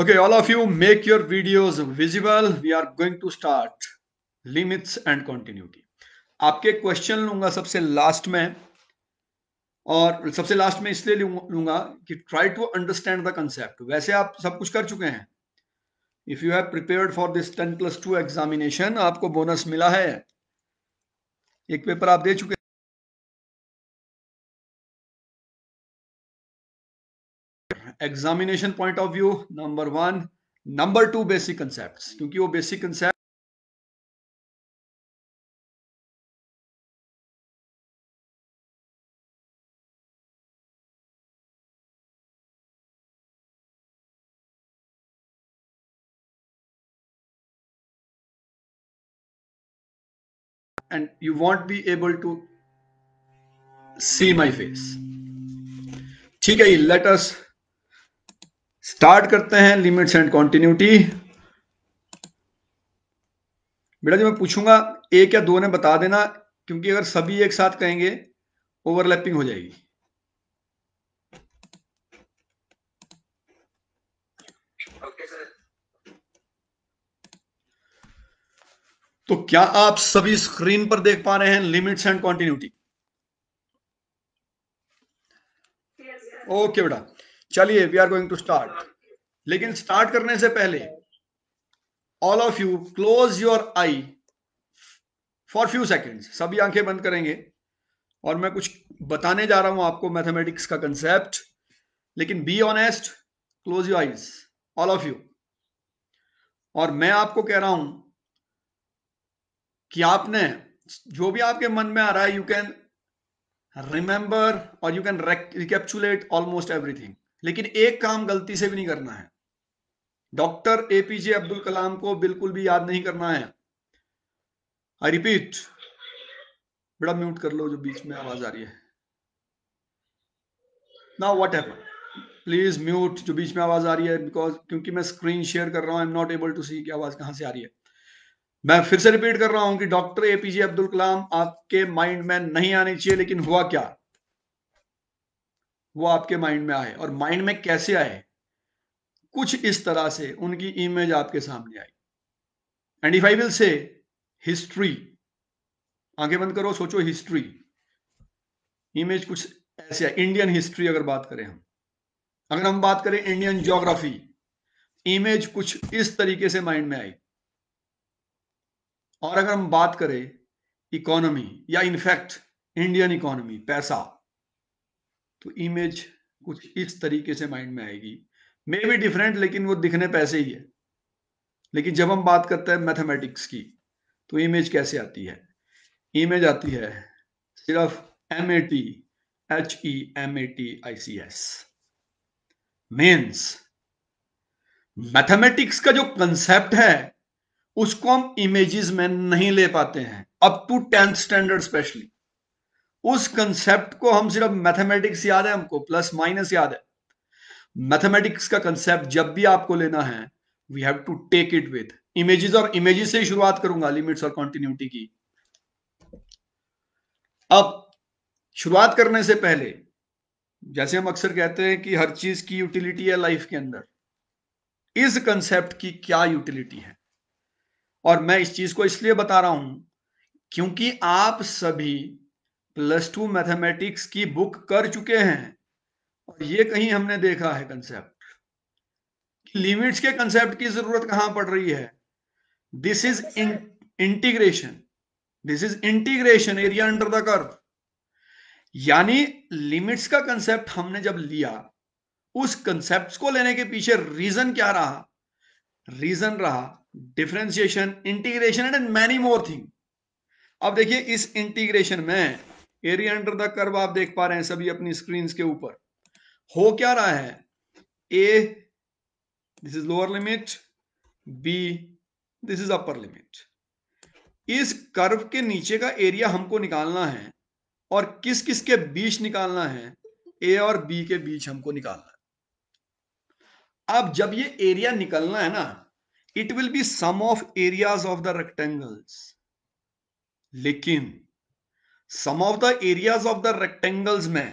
Okay, all of you make your videos visible. We are going to start limits and continuity. आपके question लूंगा सबसे last में और सबसे लास्ट में इसलिए लूंगा कि try to understand the concept वैसे आप सब कुछ कर चुके हैं if you have prepared for this ten plus two examination आपको बोनस मिला है एक पेपर आप दे चुके examination point of view number one number two basic concept क्योंकि वो basic concept and you won't be able to see my face ठीक है let us स्टार्ट करते हैं लिमिट्स एंड कॉन्टिन्यूटी बेटा जी मैं पूछूंगा एक या दो ने बता देना क्योंकि अगर सभी एक साथ कहेंगे ओवरलैपिंग हो जाएगी तो क्या आप सभी स्क्रीन पर देख पा रहे हैं लिमिट्स एंड कॉन्टिन्यूटी ओके बेटा चलिए we are going to start लेकिन स्टार्ट करने से पहले all of you close your eye for few seconds सभी आंखें बंद करेंगे और मैं कुछ बताने जा रहा हूं आपको मैथमेटिक्स का कंसेप्ट लेकिन be honest close your eyes all of you और मैं आपको कह रहा हूं कि आपने जो भी आपके मन में आ रहा है यू कैन रिमेंबर और you can recapitulate almost everything लेकिन एक काम गलती से भी नहीं करना है डॉक्टर एपीजे अब्दुल कलाम को बिल्कुल भी याद नहीं करना है आई रिपीट बड़ा म्यूट कर लो जो बीच में आवाज आ रही है now whatever please mute जो बीच में आवाज आ रही है बिकॉज क्योंकि मैं स्क्रीन शेयर कर रहा हूं I am not able to see की आवाज कहां से आ रही है मैं फिर से रिपीट कर रहा हूं कि डॉक्टर एपीजे अब्दुल कलाम आपके माइंड में नहीं आनी चाहिए लेकिन हुआ क्या वो आपके माइंड में आए और माइंड में कैसे आए कुछ इस तरह से उनकी इमेज आपके सामने आई and if I will say history आगे बंद करो सोचो हिस्ट्री इमेज कुछ ऐसे है इंडियन हिस्ट्री अगर बात करें हम अगर हम बात करें इंडियन ज्योग्राफी इमेज कुछ इस तरीके से माइंड में आई और अगर हम बात करें इकोनॉमी या इनफैक्ट इंडियन इकोनॉमी पैसा तो इमेज कुछ इस तरीके से माइंड में आएगी मे बी डिफरेंट लेकिन वो दिखने पैसे ही है लेकिन जब हम बात करते हैं मैथमेटिक्स की तो इमेज कैसे आती है इमेज आती है सिर्फ M A T H E M A T I C S means mathematics का जो कंसेप्ट है उसको हम इमेजेस में नहीं ले पाते हैं up to tenth standard specially उस कंसेप्ट को हम सिर्फ मैथमेटिक्स याद है हमको प्लस माइनस याद है मैथमेटिक्स का कंसेप्ट जब भी आपको लेना है we have to take it with images और इमेजेस से ही शुरुआत करूंगा लिमिट्स और कॉन्टिन्यूटी की अब शुरुआत करने से पहले जैसे हम अक्सर कहते हैं कि हर चीज की यूटिलिटी है लाइफ के अंदर इस कंसेप्ट की क्या यूटिलिटी है और मैं इस चीज को इसलिए बता रहा हूं क्योंकि आप सभी प्लस टू मैथमेटिक्स की बुक कर चुके हैं और ये कहीं हमने देखा है कंसेप्ट लिमिट्स के कंसेप्ट की जरूरत कहां पड़ रही है this is integration this is integration area under the curve यानी लिमिट्स का कंसेप्ट हमने जब लिया उस कंसेप्ट को लेने के पीछे रीजन क्या रहा रीजन रहा differentiation integration and many more thing अब देखिए इस इंटीग्रेशन में एरिया अंडर द कर्व आप देख पा रहे हैं सभी अपनी स्क्रीन के ऊपर हो क्या रहा है A this is lower limit B this is upper limit इस कर्व के नीचे का एरिया हमको निकालना है और किस किस के बीच निकालना है ए और बी के बीच हमको निकालना है अब जब ये एरिया निकलना है ना it will be sum of areas of the rectangles लेकिन sum of the areas of the rectangles में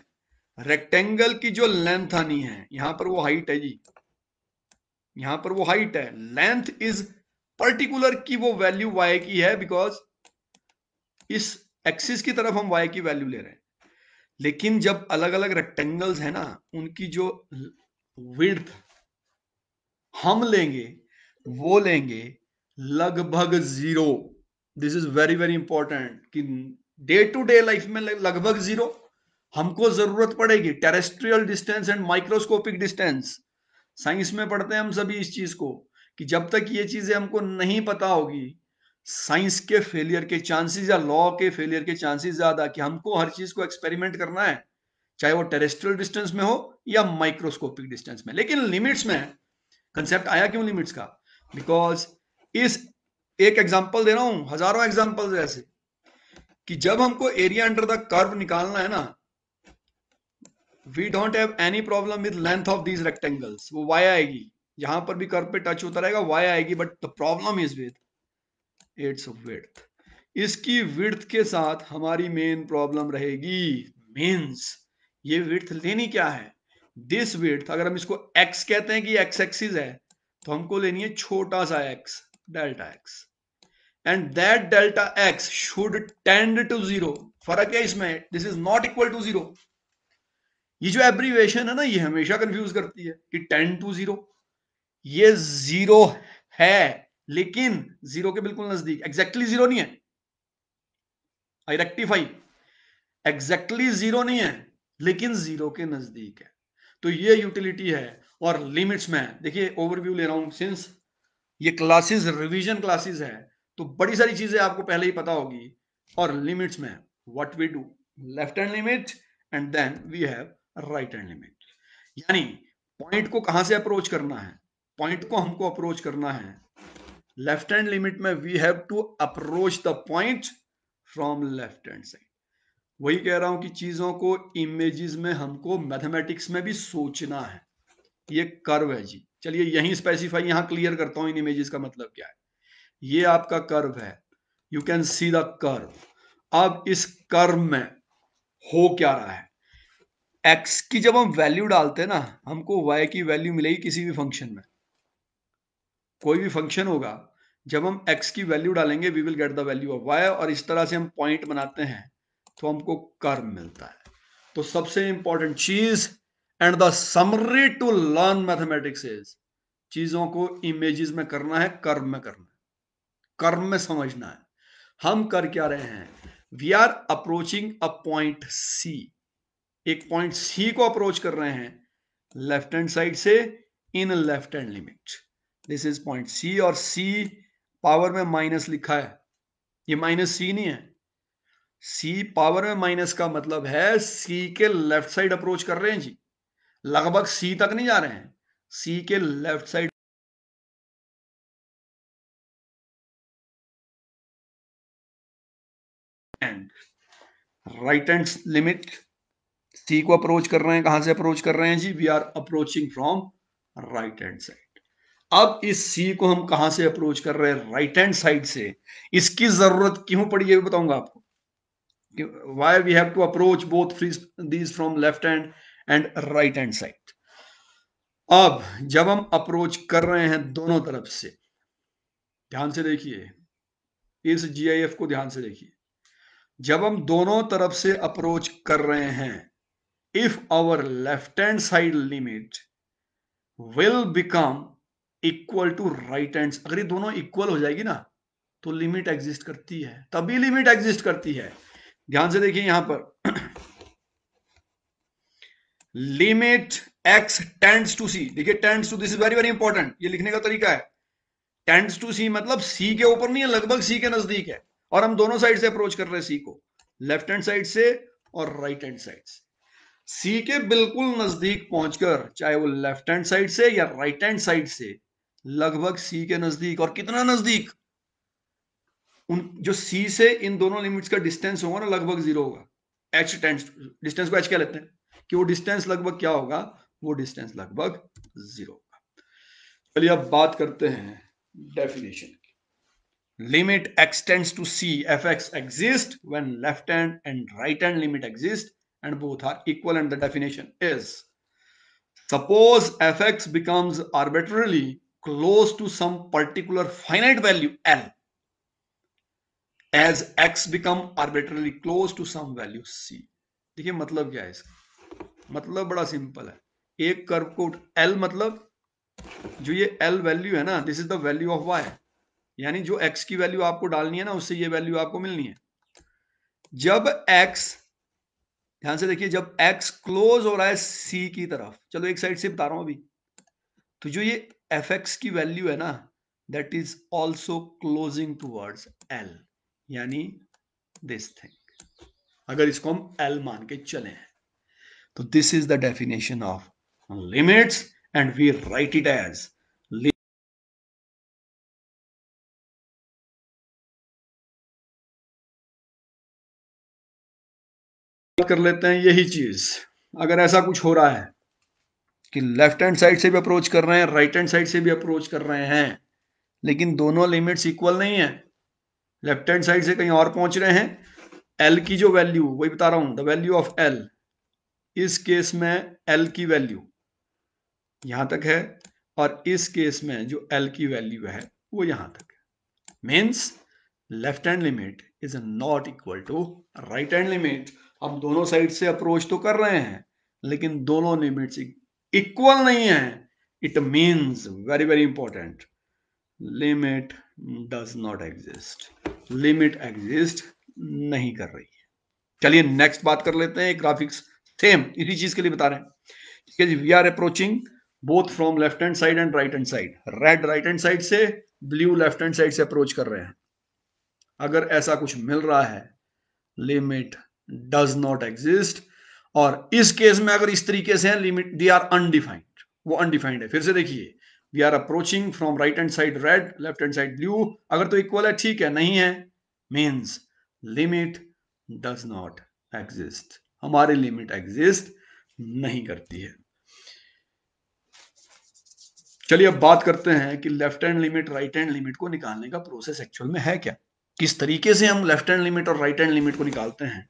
रेक्टेंगल की जो लेंथ आनी है यहां पर वो हाइट है जी यहां पर वो हाइट है लेंथ इज पर्टिकुलर की वो वैल्यू वाई की है बिकॉज इस एक्सिस की तरफ हम वाई की वैल्यू ले रहे हैं लेकिन जब अलग अलग रेक्टेंगल्स है ना उनकी जो विड्थ हम लेंगे वो लेंगे लगभग zero this is very very important कि डे टू डे लाइफ में लगभग जीरो हमको जरूरत पड़ेगी terrestrial distance and microscopic distance science में पढ़ते हैं हम सभी इस चीज को कि जब तक ये चीजें हमको नहीं पता होगी साइंस के फेलियर के चांसेस या लॉ के फेलियर के चांसेस ज्यादा कि हमको हर चीज को एक्सपेरिमेंट करना है चाहे वो टेरेस्ट्रियल डिस्टेंस में हो या माइक्रोस्कोपिक डिस्टेंस में लेकिन लिमिट्स में कंसेप्ट आया क्यों लिमिट्स का बिकॉज इस एक एग्जाम्पल दे रहा हूं हजारों एग्जाम्पल ऐसे कि जब हमको एरिया अंडर द कर्व निकालना है ना we don't have any problem with length of these rectangles वो वाई आएगी यहां पर भी कर्व पे टच होता रहेगा वाई आएगी but the problem is with its width इसकी विड्थ के साथ हमारी मेन प्रॉब्लम रहेगी मीन्स ये विड्थ लेनी क्या है दिस विड्थ अगर हम इसको एक्स कहते हैं कि एक्स एक्सिस है तो हमको लेनी है छोटा सा X delta X and that delta X should tend to zero फर्क है इसमें this is not equal to zero ये जो एब्रीवेशन है ना ये हमेशा कंफ्यूज करती है कि टेन टू जीरो ये जीरो है लेकिन जीरो के बिल्कुल नजदीक एग्जैक्टली जीरो नहीं है आई रेक्टिफाई एग्जैक्टली जीरो नहीं है लेकिन जीरो के नजदीक है तो ये यूटिलिटी है और लिमिट्स में देखिए ओवरव्यू ले रहा हूं सिंस ये क्लासेस रिवीजन क्लासेस है तो बड़ी सारी चीजें आपको पहले ही पता होगी और लिमिट्स में what we do left hand limit and then we have right hand limit यानी पॉइंट को कहां से अप्रोच करना है पॉइंट को हमको अप्रोच करना है लेफ्ट हैंड लिमिट में we have to approach the point from left hand side वही कह रहा हूं कि चीजों को इमेजेस में हमको मैथमेटिक्स में भी सोचना है ये कर्व है जी चलिए यही स्पेसिफाई यहां क्लियर करता हूं इन इमेजेस का मतलब क्या है ये आपका कर्व है you can see the curve अब इस कर्व में हो क्या रहा है एक्स की जब हम वैल्यू डालते हैं ना हमको वाई की वैल्यू मिलेगी किसी भी फंक्शन में कोई भी फंक्शन होगा जब हम एक्स की वैल्यू डालेंगे we will get the value of Y और इस तरह से हम पॉइंट बनाते हैं तो हमको कर्म मिलता है तो सबसे इंपॉर्टेंट चीज and the summary to learn mathematics is चीजों को इमेजेस में करना है कर्म में करना है कर्म में समझना है हम कर क्या रहे हैं we are approaching a point C एक पॉइंट सी को अप्रोच कर रहे हैं लेफ्ट हैंड साइड से in left hand limit this is point C और सी पावर में माइनस लिखा है ये माइनस सी नहीं है सी पावर में माइनस का मतलब है सी के लेफ्ट साइड अप्रोच कर रहे हैं जी लगभग सी तक नहीं जा रहे हैं सी के left side right hand limit C को अप्रोच कर रहे हैं कहां से अप्रोच कर रहे हैं जी we are approaching from right hand side अब इस सी को हम कहां से अप्रोच कर रहे हैं राइट हैंड साइड से इसकी जरूरत क्यों पड़ी है बताऊंगा आपको why we have to approach both these from left hand and right hand side अब जब हम अप्रोच कर रहे हैं दोनों तरफ से ध्यान से देखिए इस जीआईएफ को ध्यान से देखिए जब हम दोनों तरफ से अप्रोच कर रहे हैं if our left hand side limit will become equal to right hand अगर ये दोनों इक्वल हो जाएगी ना तो लिमिट एग्जिस्ट करती है तभी लिमिट एग्जिस्ट करती है ध्यान से देखिए यहां पर limit X tends to C देखिए tends to this is very very important ये लिखने का तरीका है टेंड्स टू सी मतलब सी के ऊपर नहीं है लगभग सी के नजदीक है और हम दोनों साइड से अप्रोच कर रहे हैं सी को लेफ्ट हैंड साइड से और राइट हैंड साइड से सी के बिल्कुल नजदीक पहुंचकर चाहे वो लेफ्ट हैंड साइड से या राइट हैंड साइड से लगभग सी के नजदीक और कितना नजदीक उन जो सी से इन दोनों लिमिट्स का डिस्टेंस होगा ना लगभग जीरो होगा एच टेंस डिस्टेंस को एच क्या लेते हैं कि वो डिस्टेंस लगभग क्या होगा वो डिस्टेंस लगभग जीरो होगा चलिए अब बात करते हैं definition limit extends to c fx exist when left hand and right hand limit exist and both are equal and the definition is suppose fx becomes arbitrarily close to some particular finite value l as x become arbitrarily close to some value c देखिए मतलब क्या है इसका मतलब बड़ा simple है एक curve को मतलब जो ये l वैल्यू है ना this is the value of y. यानी जो x की वैल्यू आपको डालनी है ना उससे ये वैल्यू आपको मिलनी है जब x ध्यान से देखिए जब x क्लोज हो रहा है c की तरफ चलो एक साइड से बता रहा हूं अभी तो जो ये एफ एक्स की वैल्यू है ना that is also closing towards L यानी दिस थिंग अगर इसको हम एल मान के चले हैं तो this is the definition of limits and we write it as कर लेते हैं यही चीज़ अगर ऐसा कुछ हो रहा है कि लेफ्ट हैंड साइड से भी अप्रोच कर रहे हैं राइट हैंड साइड से भी अप्रोच कर रहे हैं लेकिन दोनों लिमिट्स इक्वल नहीं है लेफ्ट हैंड साइड से कहीं और पहुंच रहे हैं एल की जो वैल्यू वही बता रहा हूं द वैल्यू ऑफ एल इस केस में एल की वैल्यू यहां तक है और इस केस में जो एल की वैल्यू है वो यहां तक है means left hand limit is not equal to right hand limit हम दोनों साइड से अप्रोच तो कर रहे हैं लेकिन दोनों लिमिट्स इक्वल नहीं है it means very very important limit does not exist limit exist नहीं कर रही है चलिए नेक्स्ट बात कर लेते हैं ग्राफिक्स सेम इसी चीज के लिए बता रहे हैं we are approaching both from left hand side and right hand side red right hand side से ब्लू लेफ्ट हैंड साइड से अप्रोच कर रहे हैं अगर ऐसा कुछ मिल रहा है लिमिट डज नॉट एग्जिस्ट और इस केस में अगर इस तरीके से है लिमिट दे आर अनडिफाइंड वो अनडिफाइंड है फिर से देखिए we are approaching from right hand side red left hand side blue अगर तो इक्वल है ठीक है नहीं है means limit does not exist हमारी लिमिट एग्जिस्ट नहीं करती है चलिए अब बात करते हैं कि left hand limit right hand limit को निकालने का प्रोसेस एक्चुअल में है क्या किस तरीके से हम लेफ्ट हैंड लिमिट और राइट हैंड लिमिट को निकालते हैं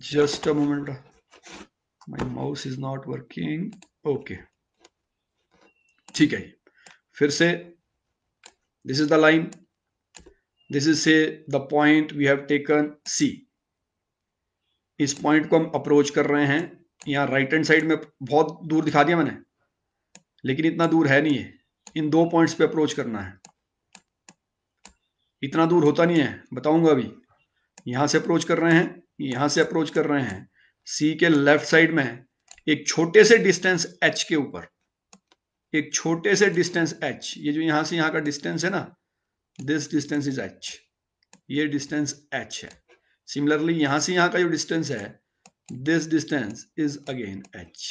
just a moment my mouse is not working okay ठीक है फिर से this is the line this is say the point we have taken C इस पॉइंट को हम अप्रोच कर रहे हैं यहां राइट हैंड साइड में बहुत दूर दिखा दिया मैंने लेकिन इतना दूर है नहीं है इन दो पॉइंट्स पे अप्रोच करना है इतना दूर होता नहीं है बताऊंगा अभी यहां से अप्रोच कर रहे हैं यहां से अप्रोच कर रहे हैं सी के लेफ्ट साइड में है एक छोटे से डिस्टेंस एच के ऊपर एक छोटे से डिस्टेंस एच ये जो यहां से यहां का डिस्टेंस है ना दिस डिस्टेंस इज एच ये डिस्टेंस एच है सिमिलरली यहां से यहां का जो डिस्टेंस है this distance is again H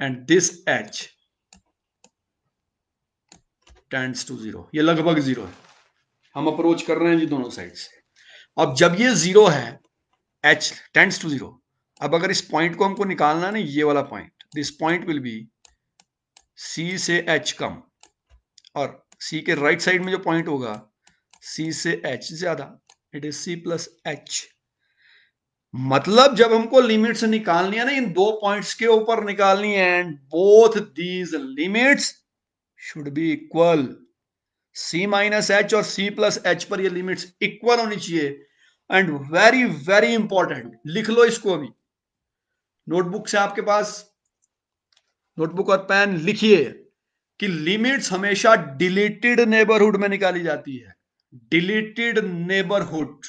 and this H tends to zero ये लगभग जीरो है हम अप्रोच कर रहे हैं जी दोनों साइड से अब जब ये जीरो है एच टेंड्स टू जीरो अब अगर इस पॉइंट को हमको निकालना है ना ये वाला point this point will be C से एच कम और सी के राइट right साइड में जो पॉइंट होगा सी से एच ज्यादा it is C plus H मतलब जब हमको लिमिट्स निकालनी है ना इन दो पॉइंट्स के ऊपर निकालनी है and both these limits should be equal C minus H और सी प्लस एच पर ये लिमिट्स इक्वल होनी चाहिए एंड वेरी वेरी इंपॉर्टेंट लिख लो इसको अभी नोटबुक से आपके पास नोटबुक और पेन लिखिए कि लिमिट्स हमेशा डिलीटेड नेबरहुड में निकाली जाती है डिलीटेड नेबरहुड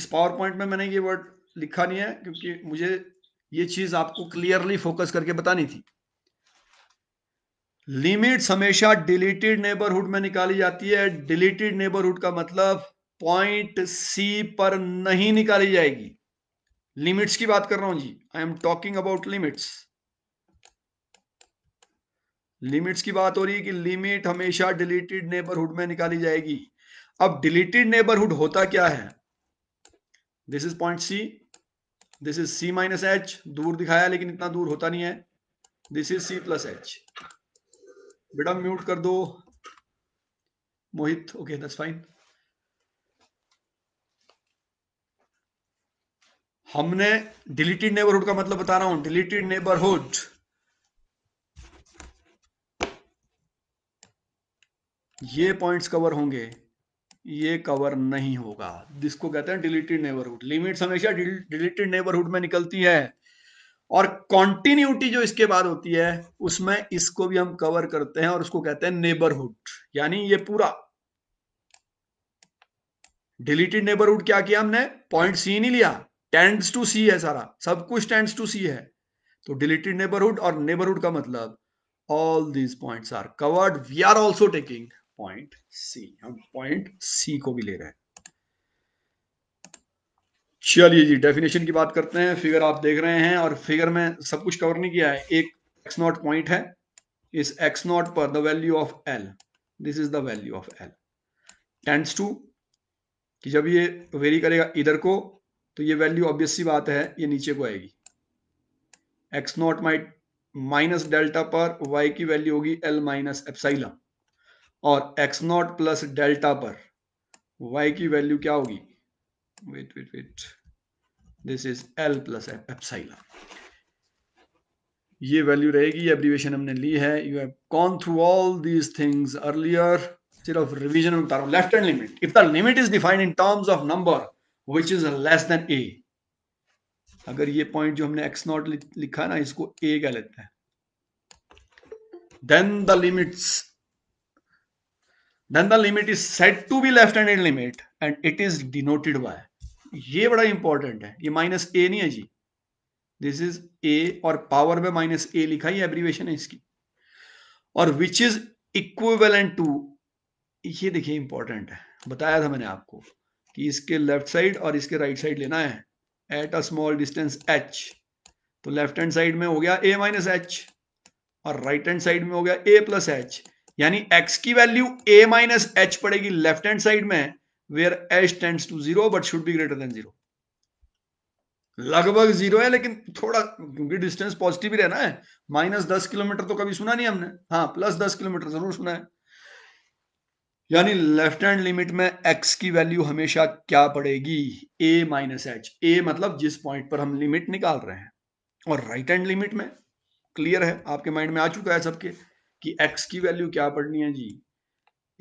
इस पावर पॉइंट में मैंने ये वर्ड लिखा नहीं है क्योंकि मुझे ये चीज आपको क्लियरली फोकस करके बतानी थी लिमिट्स हमेशा डिलीटेड नेबरहुड में निकाली जाती है डिलीटेड नेबरहुड का मतलब पॉइंट सी पर नहीं निकाली जाएगी लिमिट्स की बात कर रहा हूं जी I am talking about limits limits की बात हो रही है कि लिमिट हमेशा डिलीटेड नेबरहुड में निकाली जाएगी अब डिलीटेड नेबरहुड होता क्या है this is point C this is C minus H दूर दिखाया लेकिन इतना दूर होता नहीं है this is C plus H बेटा म्यूट कर दो मोहित ओके दैट्स फाइन हमने डिलीटेड नेबरहुड का मतलब बता रहा हूं डिलीटेड नेबरहुड ये पॉइंट्स कवर होंगे ये कवर नहीं होगा जिसको कहते हैं डिलीटेड नेबरहुड लिमिट्स हमेशा डिलीटेड नेबरहुड में निकलती है और कॉन्टिन्यूटी जो इसके बाद होती है उसमें इसको भी हम कवर करते हैं और उसको कहते हैं नेबरहुड यानी ये पूरा डिलीटेड नेबरहुड क्या किया हमने पॉइंट सी नहीं लिया टेंड्स टू सी है सारा सब कुछ टेंड्स टू सी है तो डिलीटेड नेबरहुड और नेबरहुड का मतलब all these point are covered we are also taking point C हम पॉइंट सी को भी ले रहे हैं चलिए जी डेफिनेशन की बात करते हैं फिगर आप देख रहे हैं और फिगर में सब कुछ कवर नहीं किया है एक एक्स नॉट पॉइंट है इस एक्स नॉट पर the value of L this is the value of L tends to कि जब ये वेरी करेगा इधर को तो ये वैल्यू ऑब्वियसली बात है ये नीचे को आएगी X nought might minus delta पर वाई की वैल्यू होगी एल माइनस एप्साइलम और एक्स नॉट प्लस डेल्टा पर वाई की वैल्यू क्या होगी wait wait wait this is L plus epsilon ये वैल्यू रहेगी ये एब्रीवेशन हमने ली है you have gone through all these things earlier सिर्फ रिवीजन में बता रहा हूं left hand limit if the limit is defined in terms of number which is less than A अगर ये पॉइंट जो हमने एक्स नॉट लिखा ना इसको ए कह लेते हैं then the limits then the limit is set to be left hand limit and it is denoted by ये बड़ा इंपॉर्टेंट है ये माइनस ए नहीं है जी दिस इज ए और पावर में माइनस ए लिखा ही एब्रीवेशन है इसकी और विच इज इक्वेलेंट टू ये देखिए इंपॉर्टेंट है बताया था मैंने आपको कि इसके लेफ्ट साइड और इसके राइट right साइड लेना है at a small distance H तो लेफ्ट हैंड साइड में हो गया ए माइनस एच और राइट हैंड साइड में हो गया ए प्लस एच यानी एक्स की वैल्यू ए माइनस एच पड़ेगी लेफ्ट हैंड साइड में where H tends to zero but should be greater than zero लगभग जीरो है लेकिन थोड़ा क्योंकि डिस्टेंस पॉजिटिव ही रहना है माइनस दस किलोमीटर तो कभी सुना नहीं हमने हाँ प्लस दस किलोमीटर जरूर सुना है यानी लेफ्ट हैंड लिमिट में x की वैल्यू हमेशा क्या पड़ेगी a माइनस एच ए मतलब जिस पॉइंट पर हम लिमिट निकाल रहे हैं और राइट हैंड लिमिट में क्लियर है आपके माइंड में आ चुका है सबके कि x की वैल्यू क्या पड़नी है जी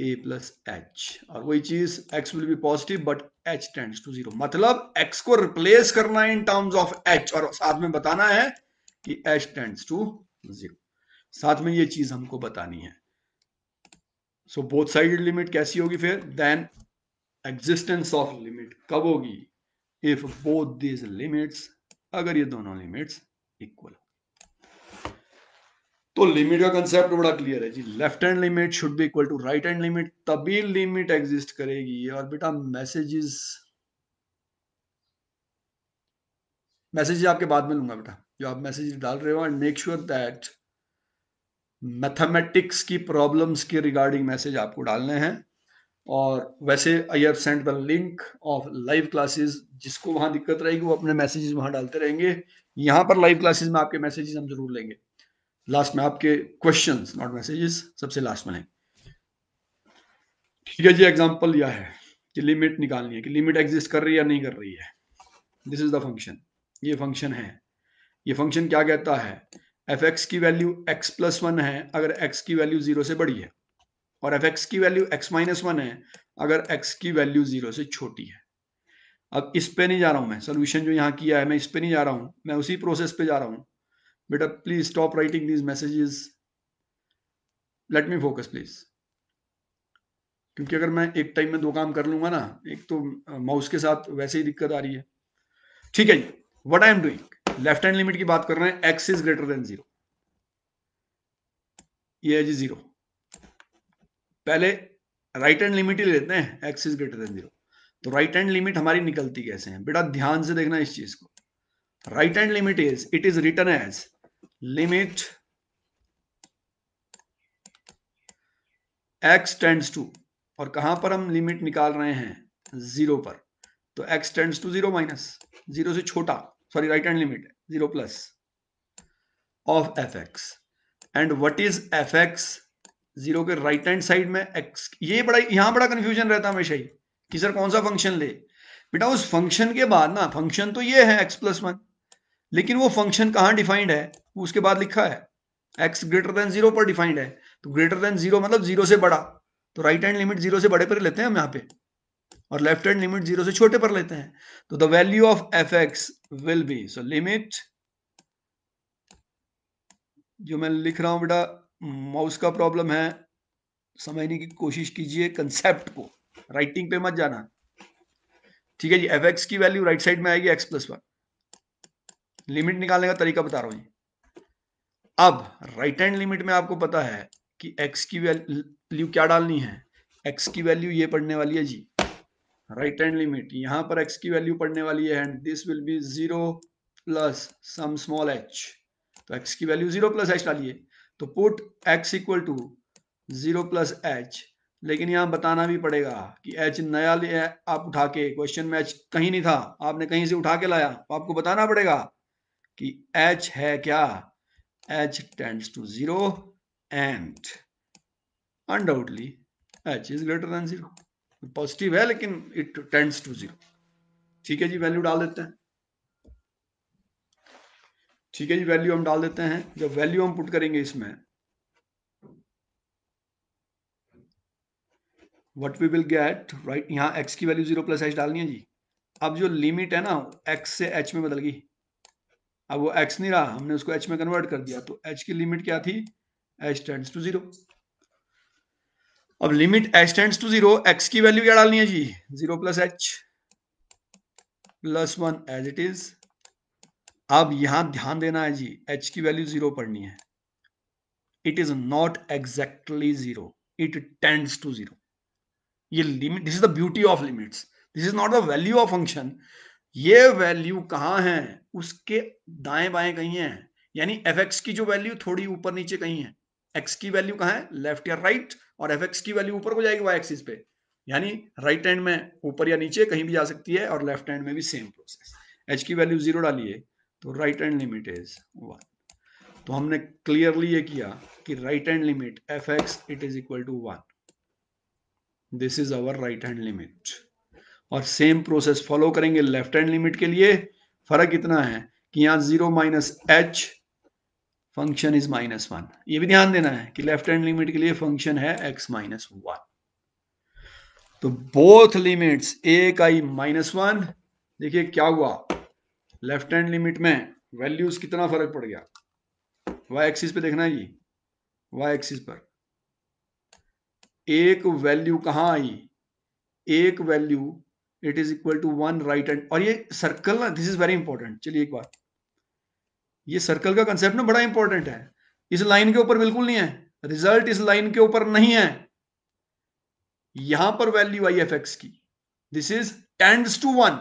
a प्लस एच और वही चीज x will be positive but h tends to zero मतलब x को रिप्लेस करना है इन टर्म्स ऑफ h और साथ में बताना है कि h टेंड्स टू जीरो साथ में ये चीज हमको बतानी है सो बोथ साइड लिमिट कैसी होगी फिर देन एग्जिस्टेंस ऑफ लिमिट कब होगी इफ बोथ दीज लिमिट्स अगर ये दोनों लिमिट्स इक्वल तो लिमिट का कंसेप्ट बड़ा क्लियर है जी left hand limit should be equal to right hand limit तभी लिमिट एग्जिस्ट करेगी और बेटा मैसेजेस मैसेजेस आपके बाद में लूंगा बेटा जो आप मैसेज डाल रहे हो and make sure that mathematics की प्रॉब्लम्स के रिगार्डिंग मैसेज आपको डालने हैं और वैसे I have sent the link of live classes जिसको वहां दिक्कत रहेगी वो अपने मैसेजेस वहां डालते रहेंगे यहां पर लाइव क्लासेस में आपके मैसेजेस हम जरूर लेंगे लास्ट में आपके क्वेश्चन नॉट मैसेजेस सबसे लास्ट में लेंगे ठीक है जी एग्जाम्पल यह है कि लिमिट निकालनी है कि लिमिट एग्जिस्ट कर रही है या नहीं कर रही है दिस इज द फंक्शन ये फंक्शन है ये फंक्शन क्या कहता है एफ एक्स की वैल्यू एक्स प्लस वन है अगर एक्स की वैल्यू जीरो से बड़ी है और एफ एक्स की वैल्यू एक्स माइनस वन है अगर एक्स की वैल्यू जीरो से छोटी है अब इस पे नहीं जा रहा हूं मैं सोल्यूशन जो यहाँ किया है मैं इस पे नहीं जा रहा हूं मैं उसी प्रोसेस पे जा रहा हूं बेटा please stop writing these messages let me focus please क्योंकि अगर मैं एक टाइम में दो काम कर लूंगा ना एक तो माउस uh, के साथ वैसे ही दिक्कत आ रही है ठीक है जी what I am doing left hand limit की बात कर रहे हैं X is greater than zero ये जी जीरो पहले राइट हैंड लिमिट ही लेते हैं X is greater than zero तो राइट हैंड लिमिट हमारी निकलती कैसे है बेटा ध्यान से देखना इस चीज को right hand limit is it is written as limit X tends to और कहां पर हम लिमिट निकाल रहे हैं जीरो पर तो X tends to zero minus zero से छोटा sorry right hand limit 0 plus of fx and what is fx zero के राइट हैंड साइड में x ये बड़ा यहाँ बड़ा कंफ्यूजन रहता हमेशा ही कि सर कौन सा फंक्शन ले बेटा उस फंक्शन के बाद ना फंक्शन तो ये है x प्लस वन लेकिन वो फंक्शन कहाँ डिफाइंड है वो उसके बाद लिखा है x ग्रेटर देन जीरो पर डिफाइंड है तो ग्रेटर देन जीरो मतलब जीरो से बड़ा तो राइट हैंड लिमिट जीरो से बड़े पर लेते हैं हम यहाँ पे और लेफ्ट हैंड लिमिट जीरो से छोटे पर लेते हैं तो the value of F X will be so limit जो मैं लिख रहा हूं बेटा माउस का प्रॉब्लम है समझने की कोशिश कीजिए कंसेप्ट को राइटिंग पे मत जाना ठीक है जी एफ एक्स की वैल्यू राइट साइड में आएगी एक्स प्लस वन लिमिट निकालने का तरीका बता रहा हूं अब राइट हैंड लिमिट में आपको पता है कि एक्स की वैल्यू क्या डालनी है एक्स की वैल्यू ये पढ़ने वाली है जी राइट हैंड लिमिट यहां पर एक्स की वैल्यू पढ़ने वाली है and this will be zero plus some small H तो एक्स की वैल्यू जीरो प्लस एच डालिए तो put X equal to zero plus H लेकिन यहां बताना भी पड़ेगा कि एच नया लिया आप उठा के क्वेश्चन में एच कहीं नहीं था आपने कहीं से उठा के लाया तो आपको बताना पड़ेगा कि एच है क्या H tends to zero and undoubtedly H is greater than zero positive है लेकिन इट टेंड्स टू जीरो ठीक है जी वैल्यू डाल देते हैं ठीक है जी वैल्यू हम डाल देते हैं जब वैल्यू हम पुट करेंगे इसमें what we will get right यहाँ एक्स की वैल्यू जीरो प्लस एच डालनी है जी अब जो लिमिट है ना एक्स से एच में बदल गई अब वो एक्स नहीं रहा हमने उसको एच में कन्वर्ट कर दिया तो एच की लिमिट क्या थी एच टेंड्स टू जीरो अब limit H tends to zero x की वैल्यू क्या डालनी है जी zero plus H plus one as it is अब यहां ध्यान देना है जी एच की वैल्यू जीरो पढ़नी है it is not exactly zero it tends to zero ये limit this is the beauty of limits this is not the value of function ये वैल्यू कहां है उसके दाएं बाएं कहीं है यानी एफ एक्स की जो वैल्यू थोड़ी ऊपर नीचे कहीं है एक्स की वैल्यू कहां है लेफ्ट या राइट right, और एफ की वैल्यू ऊपर को जाएगी वाई एक्सिस पे यानी राइट हैंड में ऊपर या नीचे कहीं भी जा सकती है और लेफ्ट हैंड में भी सेम प्रोसेस एच की वैल्यू जीरो डालिए तो right hand limit is one तो हमने क्लियरली ये किया कि right hand limit F x it is equal to one this is our right hand limit और सेम प्रोसेस फॉलो करेंगे लेफ्ट हैंड लिमिट के लिए फर्क इतना है कि यहां zero minus H function is minus one ये भी ध्यान देना है कि लेफ्ट हैंड लिमिट के लिए फंक्शन है एक्स माइनस वन तो बोथ लिमिट्स एक आई माइनस वन देखिए क्या हुआ लेफ्ट हैंड लिमिट में वैल्यूज कितना फर्क पड़ गया वाई एक्सिस पे देखना जी वाई एक्सिस पर एक वैल्यू कहां आई एक value it is equal to one right hand और ये सर्कल ना दिस इज वेरी इंपॉर्टेंट चलिए एक बात ये सर्कल का कंसेप्ट ना बड़ा इंपॉर्टेंट है इस लाइन के ऊपर बिल्कुल नहीं है रिजल्ट इस लाइन के ऊपर नहीं है यहां पर वैल्यू आई एफ एक्स की this is tends to one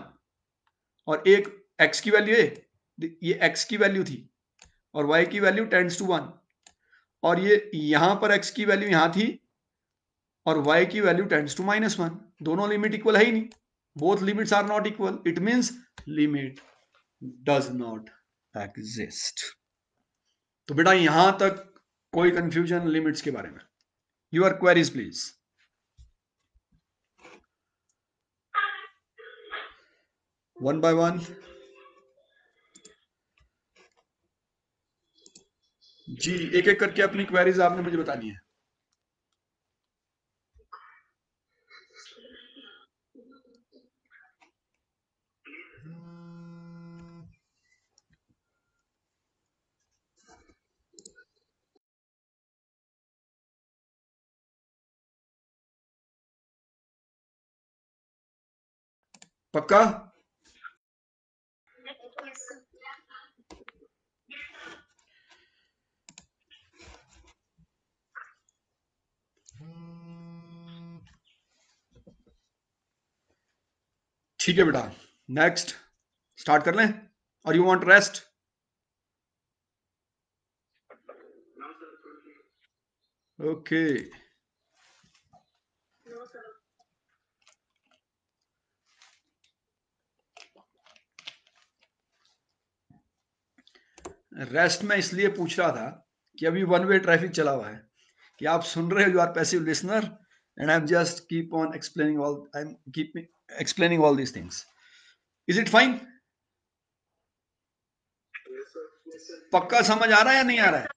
और एक एक्स की वैल्यू है ये एक्स की वैल्यू थी और वाई की वैल्यू टेंड्स टू वन और ये यहां पर एक्स की वैल्यू यहां थी और वाई की value tends to minus one दोनों लिमिट इक्वल है ही नहीं both limits are not equal it means limit does not exist तो बेटा यहां तक कोई कंफ्यूजन लिमिट्स के बारे में your queries please one by one जी एक एक करके अपनी क्वेरीज आपने मुझे बतानी है पक्का ठीक है बेटा नेक्स्ट स्टार्ट कर लें और you want rest okay okay. Rest में इसलिए पूछ रहा था कि अभी वन वे ट्रैफिक चला हुआ है कि आप सुन रहे हो you are passive listener and I am just keep on explaining all I am keep explaining all these things is it fine पक्का समझ आ रहा है या नहीं आ रहा है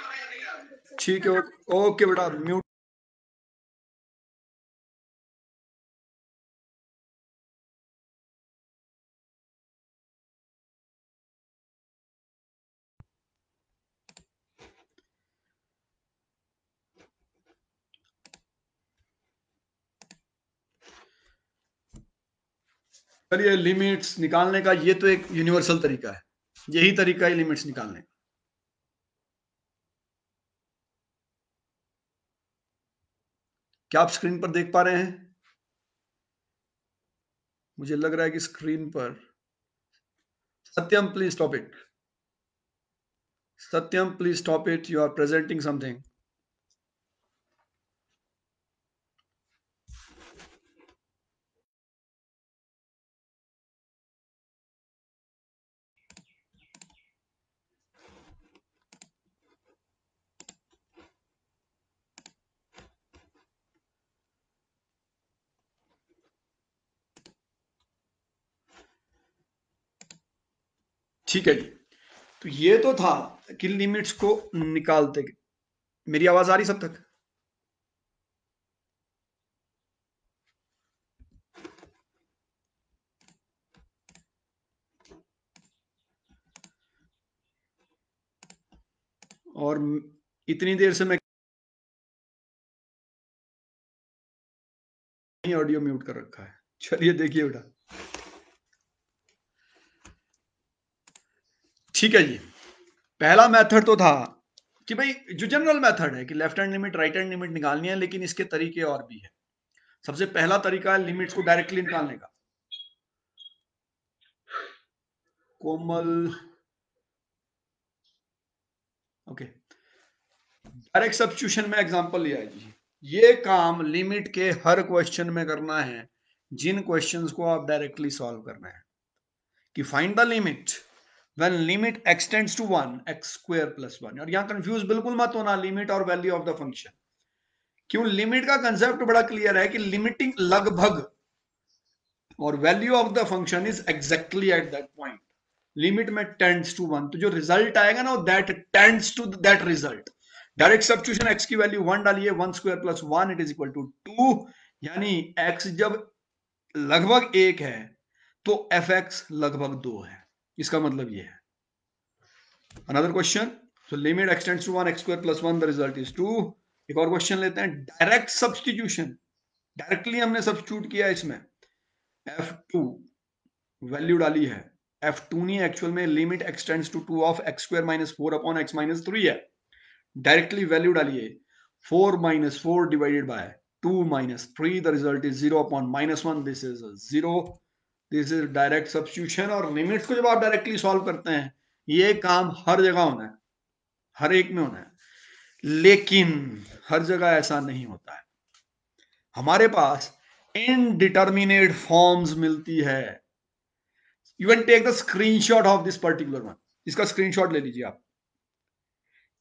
हाँ, ठीक है ओके बेटा म्यूट चलिए लिमिट्स निकालने का ये तो एक यूनिवर्सल तरीका है यही तरीका है लिमिट्स निकालने का क्या आप स्क्रीन पर देख पा रहे हैं मुझे लग रहा है कि स्क्रीन पर Satyam please stop it Satyam please stop it you are presenting something ठीक है जी तो ये तो था कि लिमिट्स को निकालते मेरी आवाज आ रही सब तक और इतनी देर से मैं ऑडियो म्यूट कर रखा है चलिए देखिए बेटा ठीक है जी पहला मेथड तो था कि भाई जो जनरल मेथड है कि left hand limit right hand limit निकालनी है लेकिन इसके तरीके और भी है सबसे पहला तरीका है लिमिट्स को डायरेक्टली निकालने का कोमल ओके डायरेक्ट सब्सिट्यूशन में एग्जांपल लिया है जी ये काम लिमिट के हर क्वेश्चन में करना है जिन क्वेश्चंस को आप डायरेक्टली सॉल्व करना है कि find the limit when limit x tends to one X square plus one और यहाँ कंफ्यूज बिल्कुल मत होना लिमिट और वैल्यू ऑफ द फंक्शन क्यों लिमिट का कंसेप्ट बड़ा क्लियर है कि लिमिटिंग लगभग और value of the function is exactly at that point limit में टेंड्स टू वन तो जो रिजल्ट आएगा ना that tends to that result direct substitution X की वैल्यू वन डालिए one square plus one it is equal to two यानी X जब लगभग एक है तो एफ एक्स लगभग दो है इसका मतलब ये है another question so limit x tends to one X square plus one the result is two एक और क्वेश्चन लेते हैं डायरेक्ट सब्सटीट्यूशन डायरेक्टली हमने सब्सटीट्यूट किया इसमें एफ टू वैल्यू डाली है एफ टू नहीं एक्चुअल में limit x tends to two of X square minus four upon X minus three है डायरेक्टली वैल्यू डालिए four minus four divided by two minus three the result is zero upon minus one this is zero this is direct substitution और limits को जब आप directly solve करते हैं ये काम हर जगह होना है हर एक में होना है लेकिन हर जगह ऐसा नहीं होता है हमारे पास इनडिटर्मिनेट फॉर्म्स मिलती है even take the screenshot of this particular one इसका स्क्रीनशॉट ले लीजिए आप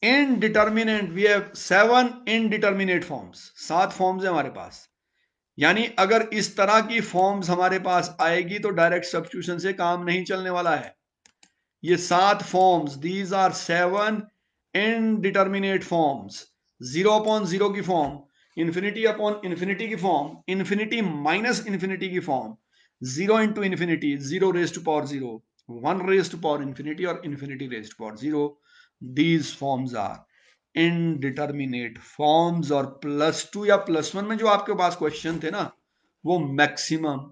indeterminate we have seven indeterminate forms सात फॉर्म्स है हमारे पास यानी अगर इस तरह की फॉर्म्स हमारे पास आएगी तो डायरेक्ट सब्सिट्यूशन से काम नहीं चलने वाला है ये सात forms these are seven indeterminate forms zero upon zero की फॉर्म इन्फिनिटी अपॉन इन्फिनिटी की फॉर्म इन्फिनिटी माइनस इन्फिनिटी की form zero into infinity zero raise to power zero one raise to power infinity और infinity raise to power zero these forms are indeterminate forms और plus two या plus one में जो आपके पास question थे ना वो मैक्सिमम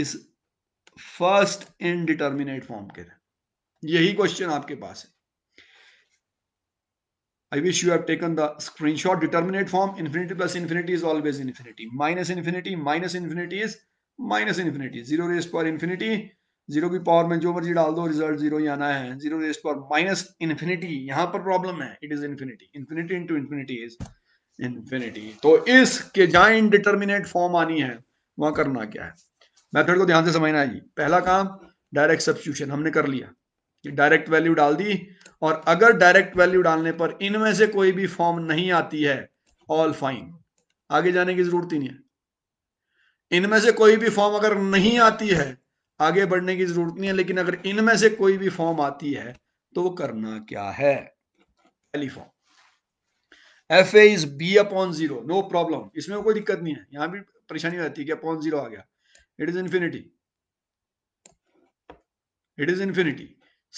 इस फर्स्ट इनडिटर्मिनेट फॉर्म के थे यही क्वेश्चन आपके पास है I wish you have taken the screenshot. Determinate form infinity plus infinity is always infinity. Minus infinity minus infinity is minus infinity. 0 raised power infinity zero की power में जो मर्जी डाल दो रिजल्ट जीरो ही आना है zero raise power minus infinity यहाँ पर प्रॉब्लम है it is infinity infinity into infinity is infinity तो इसके जहां इनडिटर्मिनेट फॉर्म आनी है वहां करना क्या है मैथड को ध्यान से समझना है जी पहला काम डायरेक्ट सब्सिट्यूशन हमने कर लिया डायरेक्ट वैल्यू डाल दी और अगर डायरेक्ट वैल्यू डालने पर इनमें से कोई भी फॉर्म नहीं आती है ऑल फाइन आगे जाने की जरूरत ही नहीं है इनमें से कोई भी फॉर्म अगर नहीं आती है आगे बढ़ने की जरूरत नहीं है लेकिन अगर इनमें से कोई भी फॉर्म आती है तो वो करना क्या है पहली form f a is b upon zero no problem इसमें कोई दिक्कत नहीं है यहां भी परेशानी रहती है कि अपॉन जीरो आ गया it is infinity it is infinity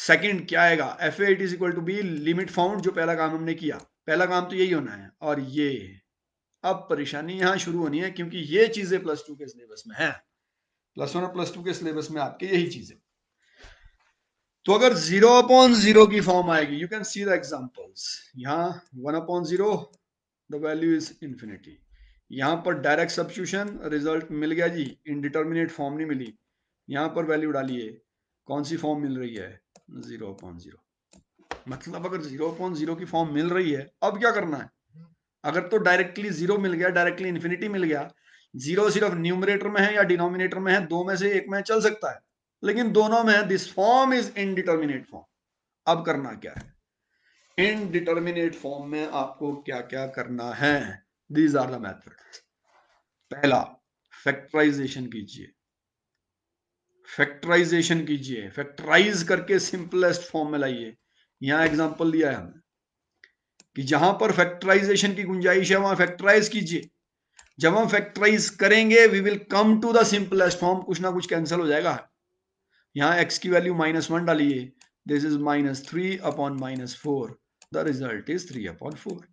second क्या आएगा f a it is equal to b limit found जो पहला काम हमने किया पहला काम तो यही होना है और ये अब परेशानी यहां शुरू होनी है क्योंकि ये चीजें प्लस टू के सिलेबस में है प्लस वन और प्लस टू के सिलेबस में आपके यही चीज है तो अगर जीरो अपॉन जीरो की फॉर्म आएगी you can see the examples यहां one upon zero the value is infinity यहां पर डायरेक्ट सब्सिट्यूशन रिजल्ट मिल गया जी इनडिटर्मिनेट फॉर्म नहीं मिली यहां पर वैल्यू डालिए कौन सी फॉर्म मिल रही है जीरो अपॉन जीरो मतलब अगर जीरो अपॉन जीरो की फॉर्म मिल रही है अब क्या करना है अगर तो डायरेक्टली जीरो मिल गया डायरेक्टली इन्फिनिटी मिल गया जीरो सिर्फ न्यूमरेटर में है या डिनोमिनेटर में है दो में से एक में चल सकता है लेकिन दोनों में this form is indeterminate form अब करना क्या है इनडिटर्मिनेट फॉर्म में आपको क्या क्या करना है दीज आर द मैथड पहला फैक्टराइजेशन कीजिए फैक्टराइजेशन कीजिए फैक्टराइज करके सिंपलेस्ट फॉर्म में लाइए यहां एग्जांपल दिया है हमने कि जहां पर फैक्टराइजेशन की गुंजाइश है वहां फैक्टराइज कीजिए जब हम फैक्टराइज करेंगे we will come to the simplest form कुछ ना कुछ कैंसिल हो जाएगा यहां एक्स की वैल्यू माइनस वन डालिए this is minus three upon minus four the result is three upon four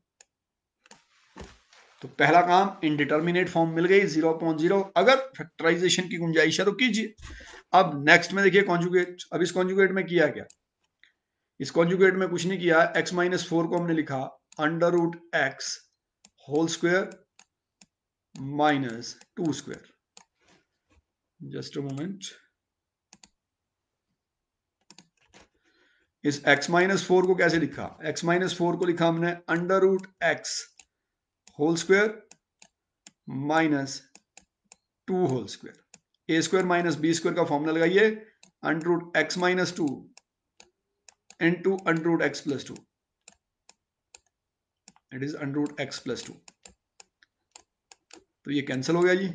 तो पहला काम इनडिटर्मिनेट फॉर्म मिल गई जीरो अपॉइंट जीरो अगर फैक्टराइजेशन की गुंजाइश है तो कीजिए अब नेक्स्ट में देखिए कॉन्जुगेट अब इस कॉन्जुगेट में किया क्या इस कॉन्जुगेट में कुछ नहीं किया एक्स माइनस फोर को हमने लिखा under root x whole square minus 2 square. Just a moment. इस x माइनस फोर को कैसे लिखा x माइनस फोर को लिखा हमने under root x whole square minus two whole square a square minus b square का फॉर्मूला लगाइए under root x minus two in two under root x plus two it is under root x plus two तो ये cancel हो गया जी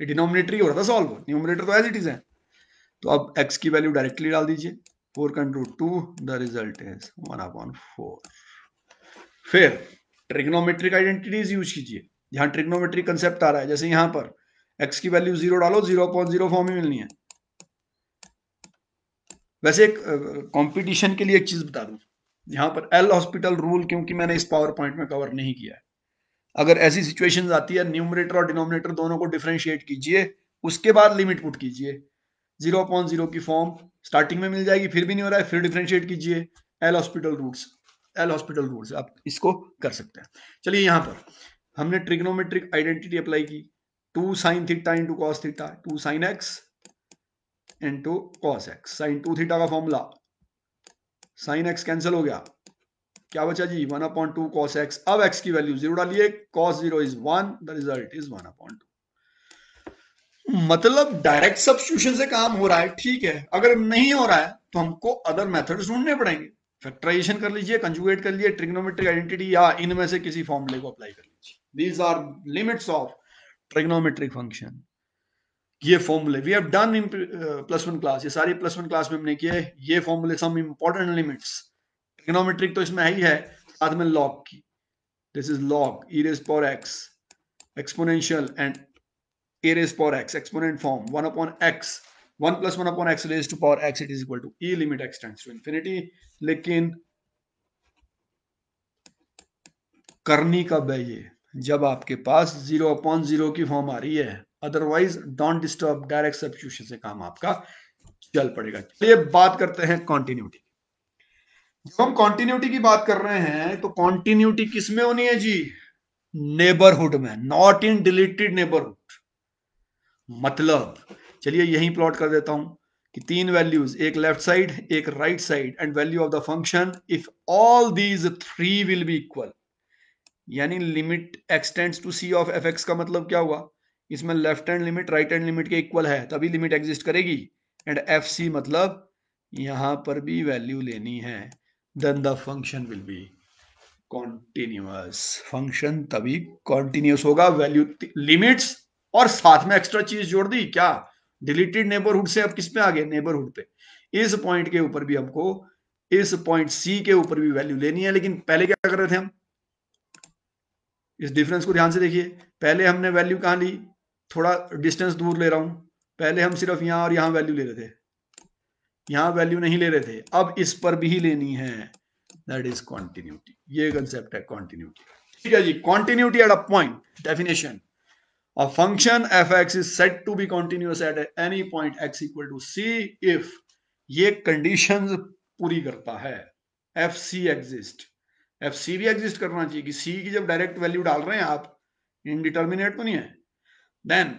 ये denominator हो रहा था सॉल्व न्यूमिनेटर तो एज इट इज है तो अब एक्स की वैल्यू डायरेक्टली डाल दीजिए फोर कंट्रू two the result is one upon four फिर ट्रिग्नोमेट्रिक आइडेंटिटीज यूज कीजिए यहाँ ट्रिग्नोमेट्रिक कंसेप्ट आ रहा है जैसे यहाँ पर एक्स की वैल्यू जीरो डालो जीरो पॉइंट जीरो फॉर्म ही मिलनी है वैसे एक कंपटीशन के लिए एक चीज बता दू यहां पर एल हॉस्पिटल रूल क्योंकि मैंने इस पावर पॉइंट में कवर नहीं किया है अगर ऐसी सिचुएशन आती है न्यूमरेटर और डिनोमिनेटर दोनों को डिफ्रेंशिएट कीजिए उसके बाद लिमिट पुट कीजिए जीरो पॉइंट जीरो की फॉर्म स्टार्टिंग में मिल जाएगी फिर भी नहीं हो रहा है फिर डिफ्रेंशिएट कीजिए L'Hospital rules L'Hospital rules आप इसको कर सकते हैं चलिए यहाँ पर हमने ट्रिग्नोमेट्रिक आइडेंटिटी अप्लाई की two sine theta into cos theta two sine x into cos x sine two theta का फॉर्मूला साइन एक्स कैंसिल हो गया क्या बचा जी one upon two cos x अब एक्स की वैल्यू जीरो डालिए cos zero is one the result is one upon two मतलब डायरेक्ट सब्सिट्यूशन से काम हो रहा है ठीक है अगर नहीं हो रहा है तो हमको अदर मेथड ढूंढने पड़ेंगे फैक्टराइजेशन कर लीजिए कंजुगेट कर लीजिए ट्रिग्नोमेट्रिक आइडेंटिटी या इनमें से किसी फॉर्मूले को अप्लाई कर लीजिए these are limits of trigonometric function ये फॉर्मूले we have done plus one class ये सारी प्लस वन क्लास में हमने किए ये फॉर्मूले सम इम्पोर्टेंट लिमिट्स इकोनोमेट्रिक तो इसमें है ही है साथ में लॉग की this is log e raise power x exponential and a raise power x exponent form one upon x one plus one upon x raise to power x it is equal to e limit x tends to infinity लेकिन करनी कब है ये जब आपके पास जीरो upon zero की फॉर्म आ रही है otherwise don't disturb direct substitution से काम आपका चल पड़ेगा चलिए बात करते हैं कॉन्टिन्यूटी जब हम कॉन्टिन्यूटी की बात कर रहे हैं तो कॉन्टिन्यूटी किस में होनी है जी नेबरहुड में नॉट इन डिलीटेड नेबरहुड मतलब चलिए यही प्लॉट कर देता हूं कि तीन वैल्यूज एक लेफ्ट साइड एक right side and value of the function if all these three will be equal यानी limit x tends to c of F x का मतलब क्या हुआ इसमें left hand limit right hand limit के इक्वल है तभी लिमिट एग्जिस्ट करेगी एंड एफ सी मतलब यहां पर भी वैल्यू लेनी है then the function will be continuous function तभी कॉन्टिन्यूस होगा वैल्यू लिमिट्स और साथ में एक्स्ट्रा चीज जोड़ दी क्या डिलीटेड नेबरहुड से अब किस पे आ गए नेबरहुड पे इस पॉइंट के ऊपर भी हमको इस पॉइंट सी के ऊपर भी वैल्यू लेनी है लेकिन पहले क्या कर रहे थे हम इस डिफरेंस को ध्यान से देखिए पहले हमने वैल्यू कहाँ ली थोड़ा डिस्टेंस दूर ले रहा हूं पहले हम सिर्फ यहां और यहां वैल्यू ले रहे थे यहां वैल्यू नहीं ले रहे थे अब इस पर भी ही लेनी है दैट इज कॉन्टिन्यूटी ये कंसेप्ट है कॉन्टिन्यूटी ठीक है जी continuity at a point definition A function f(x) is said to be continuous at any point x equal to c if ये conditions पूरी करता है f c exist f c भी एग्जिस्ट करना चाहिए कि सी की जब डायरेक्ट वैल्यू डाल रहे हैं आप इनडिटर्मिनेट तो नहीं है then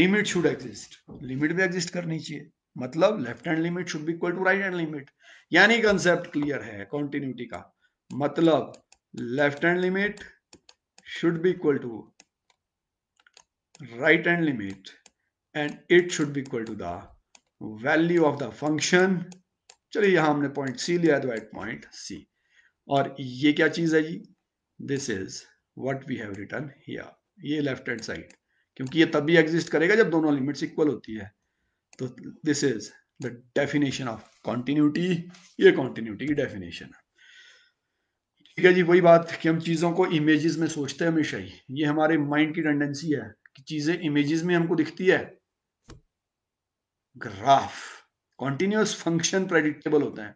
limit should exist limit भी एग्जिस्ट करनी चाहिए मतलब left hand limit should be equal to right hand limit यानी कंसेप्ट क्लियर है कॉन्टिन्यूटी का मतलब left hand limit should be equal to right hand limit and it should be equal to the value of the function चलिए यहां हमने point सी लिया तो eight point C और ये क्या चीज है जी this is what we have written here ये लेफ्ट हैंड साइड क्योंकि ये तभी एग्जिस्ट करेगा जब दोनों लिमिट्स इक्वल होती है तो this is the definition of continuity ये कॉन्टिन्यूटी की डेफिनेशन है ठीक है जी वही बात कि हम चीज़ों को इमेजेस में सोचते हैं हमेशा ही ये हमारे माइंड की टेंडेंसी है कि चीज़ें इमेजेस में हमको दिखती है ग्राफ कॉन्टिन्यूस फंक्शन प्रेडिक्टेबल होते हैं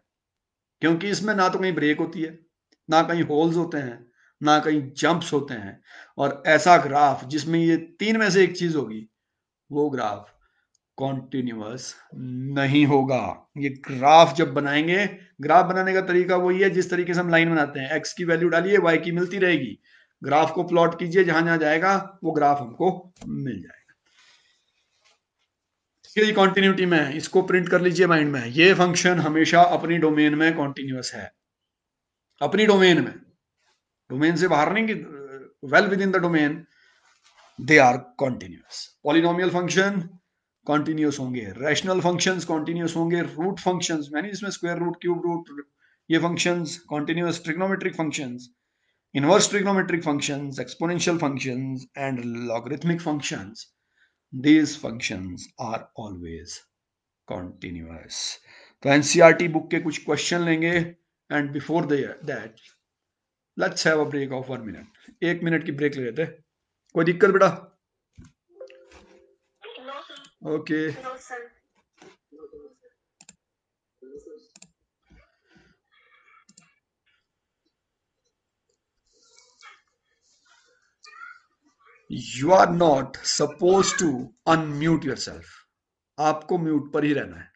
क्योंकि इसमें ना तो कहीं ब्रेक होती है ना कहीं होल्स होते हैं ना कहीं जंप्स होते हैं और ऐसा ग्राफ जिसमें ये तीन में से एक चीज़ होगी वो ग्राफ कॉन्टिन्यूस नहीं होगा ये ग्राफ जब बनाएंगे ग्राफ बनाने का तरीका वही है जिस तरीके से हम लाइन बनाते हैं एक्स की वैल्यू डालिए वाई की मिलती रहेगी ग्राफ को प्लॉट कीजिए जहां जहां जाएगा वो ग्राफ हमको मिल जाएगा इसकी कॉन्टिन्यूटी में इसको प्रिंट कर लीजिए माइंड में ये फंक्शन हमेशा अपनी डोमेन में कॉन्टिन्यूस है अपनी डोमेन में डोमेन से बाहर नहीं well within the domain they are continuous polynomial function continuous होंगे रैशनल फंक्शन कॉन्टिन्यूस होंगे रूट फंक्शन मैंने इसमें स्क्वेयर रूट क्यूब रूट ये function continuous trigonometric function inverse trigonometric function exponential function and logarithmic function these function are always continuous तो NCERT book e के कुछ question लेंगे and before that let's have a break of one minute एक मिनट की break ले लेते कोई दिक्कत बेटा Okay. You are not supposed to unmute yourself आपको म्यूट पर ही रहना है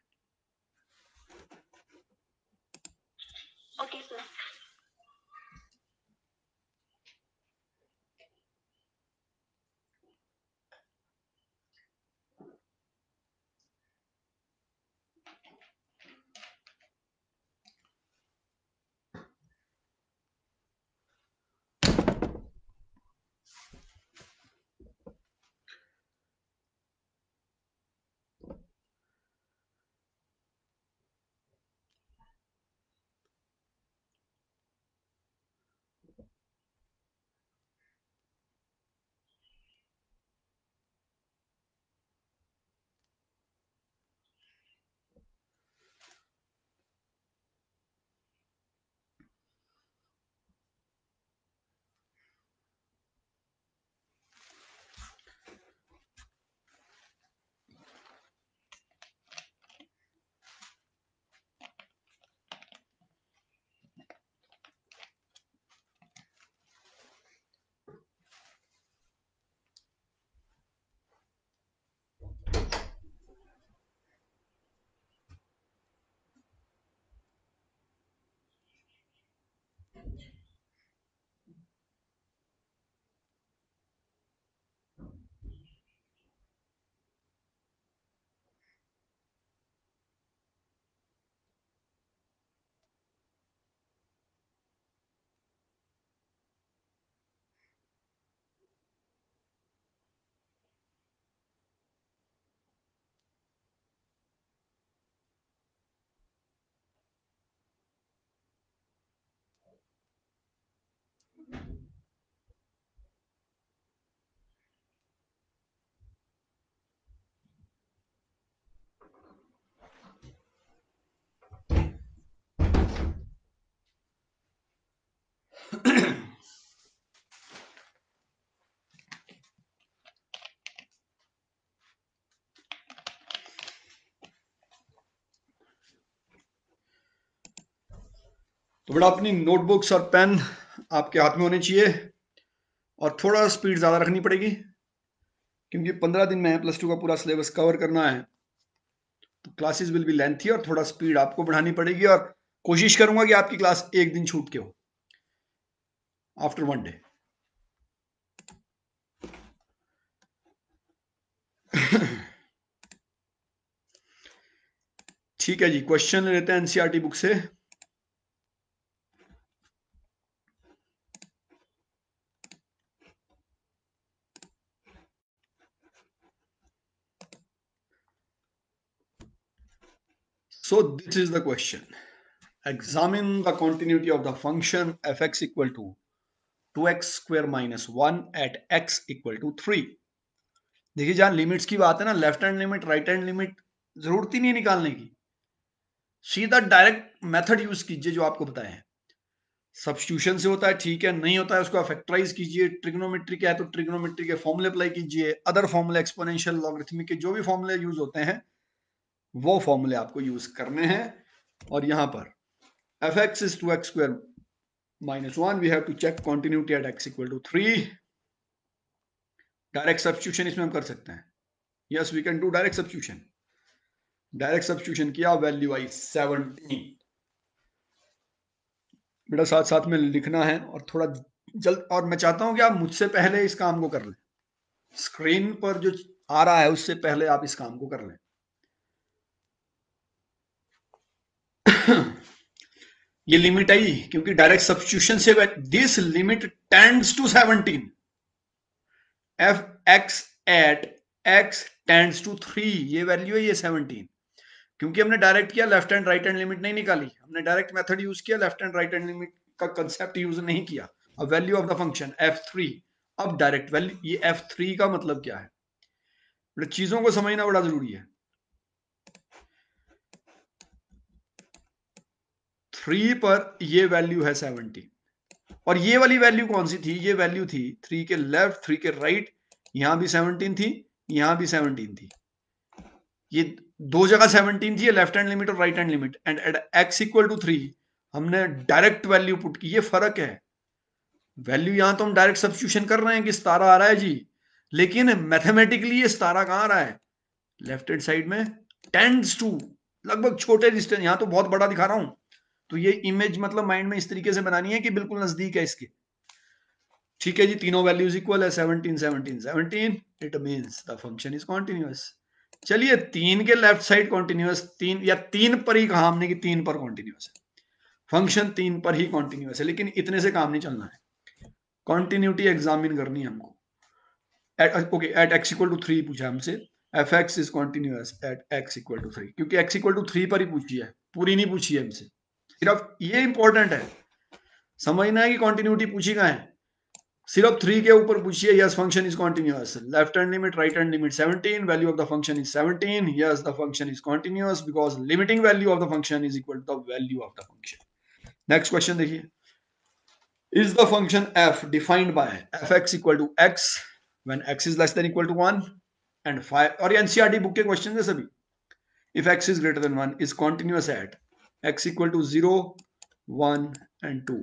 तो बड़ा अपनी नोटबुक्स और पेन आपके हाथ में होने चाहिए और थोड़ा स्पीड ज़्यादा रखनी पड़ेगी क्योंकि पंद्रह दिन में है प्लस टू का पूरा सिलेबस कवर करना है तो क्लासेस विल बी लेंथी और थोड़ा स्पीड आपको बढ़ानी पड़ेगी और कोशिश करूंगा कि आपकी क्लास एक दिन छूट के हो आफ्टर वन डे ठीक है जी क्वेश्चन लेते हैं एनसीआरटी बुक e से So this is the question. Examine the continuity of the function fx equal to 2x square minus 1 at x equal to 3. देखिए जहाँ लिमिट्स की बात है ना left hand limit right hand limit जरूरत ही नहीं निकालने की सीधा डायरेक्ट मेथड यूज कीजिए जो आपको बताए हैं सब्सटीट्यूशन से होता है ठीक है नहीं होता है उसको फैक्टराइज कीजिए ट्रिग्नोमेट्री क्या है तो ट्रिग्नोमेट्री के फॉर्मूले अप्लाई कीजिए अदर फॉर्मूले एक्सपोनेंशियल लॉगरिथमिक के जो भी फॉर्मूले यूज होते हैं वो फॉर्मूले आपको यूज करने हैं और यहां पर f x is two x square minus one we have to check continuity at x equal to three direct substitution इसमें हम कर सकते हैं yes we can do direct substitution direct substitution किया वैल्यू आई सेवनटीन बेटा साथ साथ में लिखना है और थोड़ा जल्द और मैं चाहता हूं कि आप मुझसे पहले इस काम को कर लें स्क्रीन पर जो आ रहा है उससे पहले आप इस काम को कर लें ये लिमिट आई क्योंकि डायरेक्ट सब्सिट्यूशन से this limit tends to 17 f x at x tends to three ये वैल्यू है ये 17 क्योंकि हमने डायरेक्ट किया left and right hand limit नहीं निकाली हमने डायरेक्ट मेथड यूज किया left and right hand limit का कंसेप्ट यूज नहीं किया अब value of the function f three अब डायरेक्ट वैल्यू ये एफ थ्री का मतलब क्या है चीजों को समझना बड़ा जरूरी है थ्री पर ये वैल्यू है सेवनटी और ये वाली वैल्यू कौन सी थी ये वैल्यू थी थ्री के लेफ्ट थ्री के राइट यहां भी सेवनटीन थी यहां भी सेवनटीन थी ये दो जगह सेवनटीन थी लेफ्ट हैंड लिमिट और right hand limit and at x equal to three हमने डायरेक्ट वैल्यू पुट की ये फर्क है वैल्यू यहां तो हम डायरेक्ट सब्सिट्यूशन कर रहे हैं कि सतारा आ रहा है जी लेकिन मैथमेटिकली ये सतारा कहां आ रहा है लेफ्ट हैंड साइड में टेंड्स टू लगभग छोटे डिस्टेंस यहां तो बहुत बड़ा दिखा रहा हूं तो ये इमेज मतलब माइंड में इस तरीके से बनानी है कि बिल्कुल नजदीक है इसके ठीक है जी तीनों वैल्यूज इक्वल है 17 17 17 it means the function is continuous चलिए तीन के लेफ्ट साइड कॉन्टिन्यूस तीन या तीन पर ही कहा हमने कि तीन पर कॉन्टिन्यूस है फंक्शन तीन पर ही कॉन्टिन्यूस है लेकिन इतने से काम नहीं चलना है कॉन्टिन्यूटी एग्जामिन करनी है हमको at okay at x equal to three पूछा हमसे f x is continuous at x equal to three क्योंकि एक्स इक्वल टू थ्री पर ही पूछी है पूरी नहीं पूछी है हमसे सिर्फ ये इंपॉर्टेंट है समझना है कि कॉन्टिन्यूटी पूछी कहा है सिर्फ थ्री के ऊपर पूछिए yes function is continuous left hand limit right hand limit seventeen value of the function is seventeen yes the function is continuous because limiting value of the function is equal to the value of the function next question देखिए is the function f defined by f x equal to x when x is less than equal to one and five और NCERT book e के question है सभी if x is greater than one is continuous at x equal to zero one and two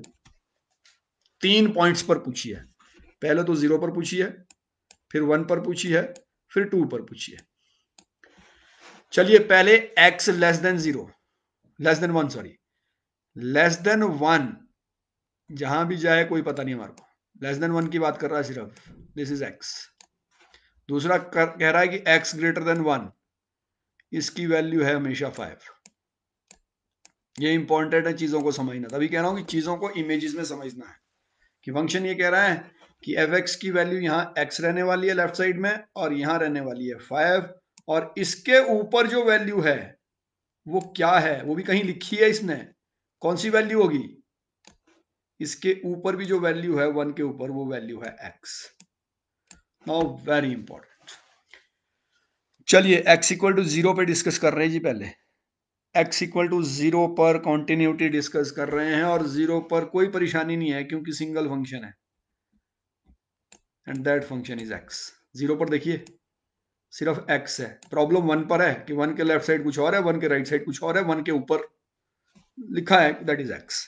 तीन points पर पूछी है पहले तो जीरो पर पूछी है फिर वन पर पूछी है फिर टू पर पूछी है चलिए पहले x less than zero less than one sorry less than one जहां भी जाए कोई पता नहीं हमारे को लेस देन वन की बात कर रहा है सिर्फ दिस इज एक्स दूसरा कह रहा है कि एक्स ग्रेटर देन वन इसकी वैल्यू है हमेशा फाइव ये इंपॉर्टेंट है चीज़ों को समझना तभी कह रहा हूँ कि चीज़ों को इमेजेस में समझना है कि फंक्शन ये कह रहा है कि एफ एक्स की वैल्यू यहाँ एक्स रहने वाली है लेफ्ट साइड में और यहाँ रहने वाली है फाइव और इसके ऊपर जो वैल्यू है वो क्या है वो भी कहीं लिखी है इसने कौन सी वैल्यू होगी इसके ऊपर भी जो वैल्यू है वन के ऊपर वो वैल्यू है एक्स नाउ वेरी इंपॉर्टेंट चलिए एक्स इक्वल टू जीरो पे डिस्कस कर रहे हैं जी पहले एक्स इक्वल टू ज़ीरो पर कॉन्टीन्यूटी डिस्कस कर रहे हैं और ज़ीरो पर कोई परेशानी नहीं है क्योंकि सिंगल फंक्शन है and that function is x zero पर देखिए सिर्फ एक्स है प्रॉब्लम वन पर है कि वन के लेफ्ट साइड कुछ और है वन के राइट साइड कुछ और है वन के ऊपर लिखा है that is x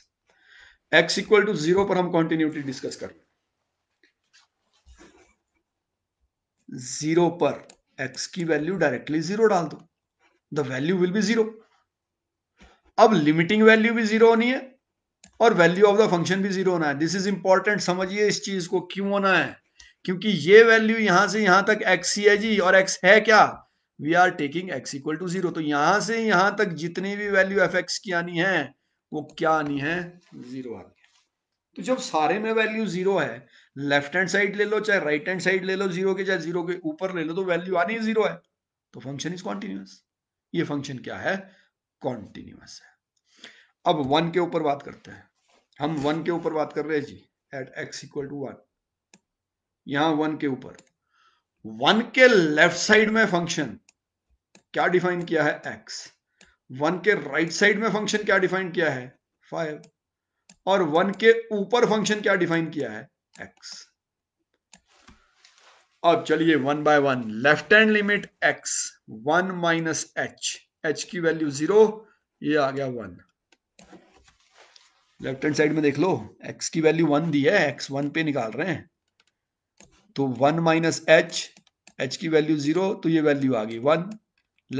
x equal to zero पर हम कॉन्टिन्यूटी डिस्कस कर जीरो पर एक्स की वैल्यू डायरेक्टली जीरो डाल दो the value will be zero अब लिमिटिंग वैल्यू भी जीरो होनी है और वैल्यू ऑफ द फंक्शन भी जीरो होना है दिस इज इंपॉर्टेंट समझिए इस चीज को क्यों होना है क्योंकि ये वैल्यू यहां से यहां तक एक्स ही है जी और एक्स है क्या we are taking x equal to zero तो यहां से यहां तक जितनी भी वैल्यू एफ एक्स की आनी है वो क्या आनी है जीरो आनी है तो जब सारे में वैल्यू जीरो है लेफ्ट हैंड साइड ले लो चाहे राइट हैंड साइड ले लो जीरो के चाहे जीरो के ऊपर ले लो तो वैल्यू आनी जीरो है तो फंक्शन इज कॉन्टिन्यूस ये फंक्शन क्या है कॉन्टिन्यूस है अब वन के ऊपर बात करते हैं हम वन के ऊपर बात कर रहे हैं जी at x equal to one यहां वन के ऊपर वन के लेफ्ट साइड में फंक्शन क्या डिफाइन किया है एक्स वन के राइट right साइड में फंक्शन क्या डिफाइन किया है फाइव और वन के ऊपर फंक्शन क्या डिफाइन किया है एक्स अब चलिए one by one left hand limit x one minus h h की वैल्यू जीरो ये आ गया वन लेफ्ट हैंड साइड में देख लो एक्स की वैल्यू वन दी है एक्स वन पे निकाल रहे हैं तो वन माइनस एच एच की वैल्यू जीरो तो ये वैल्यू आ गई वन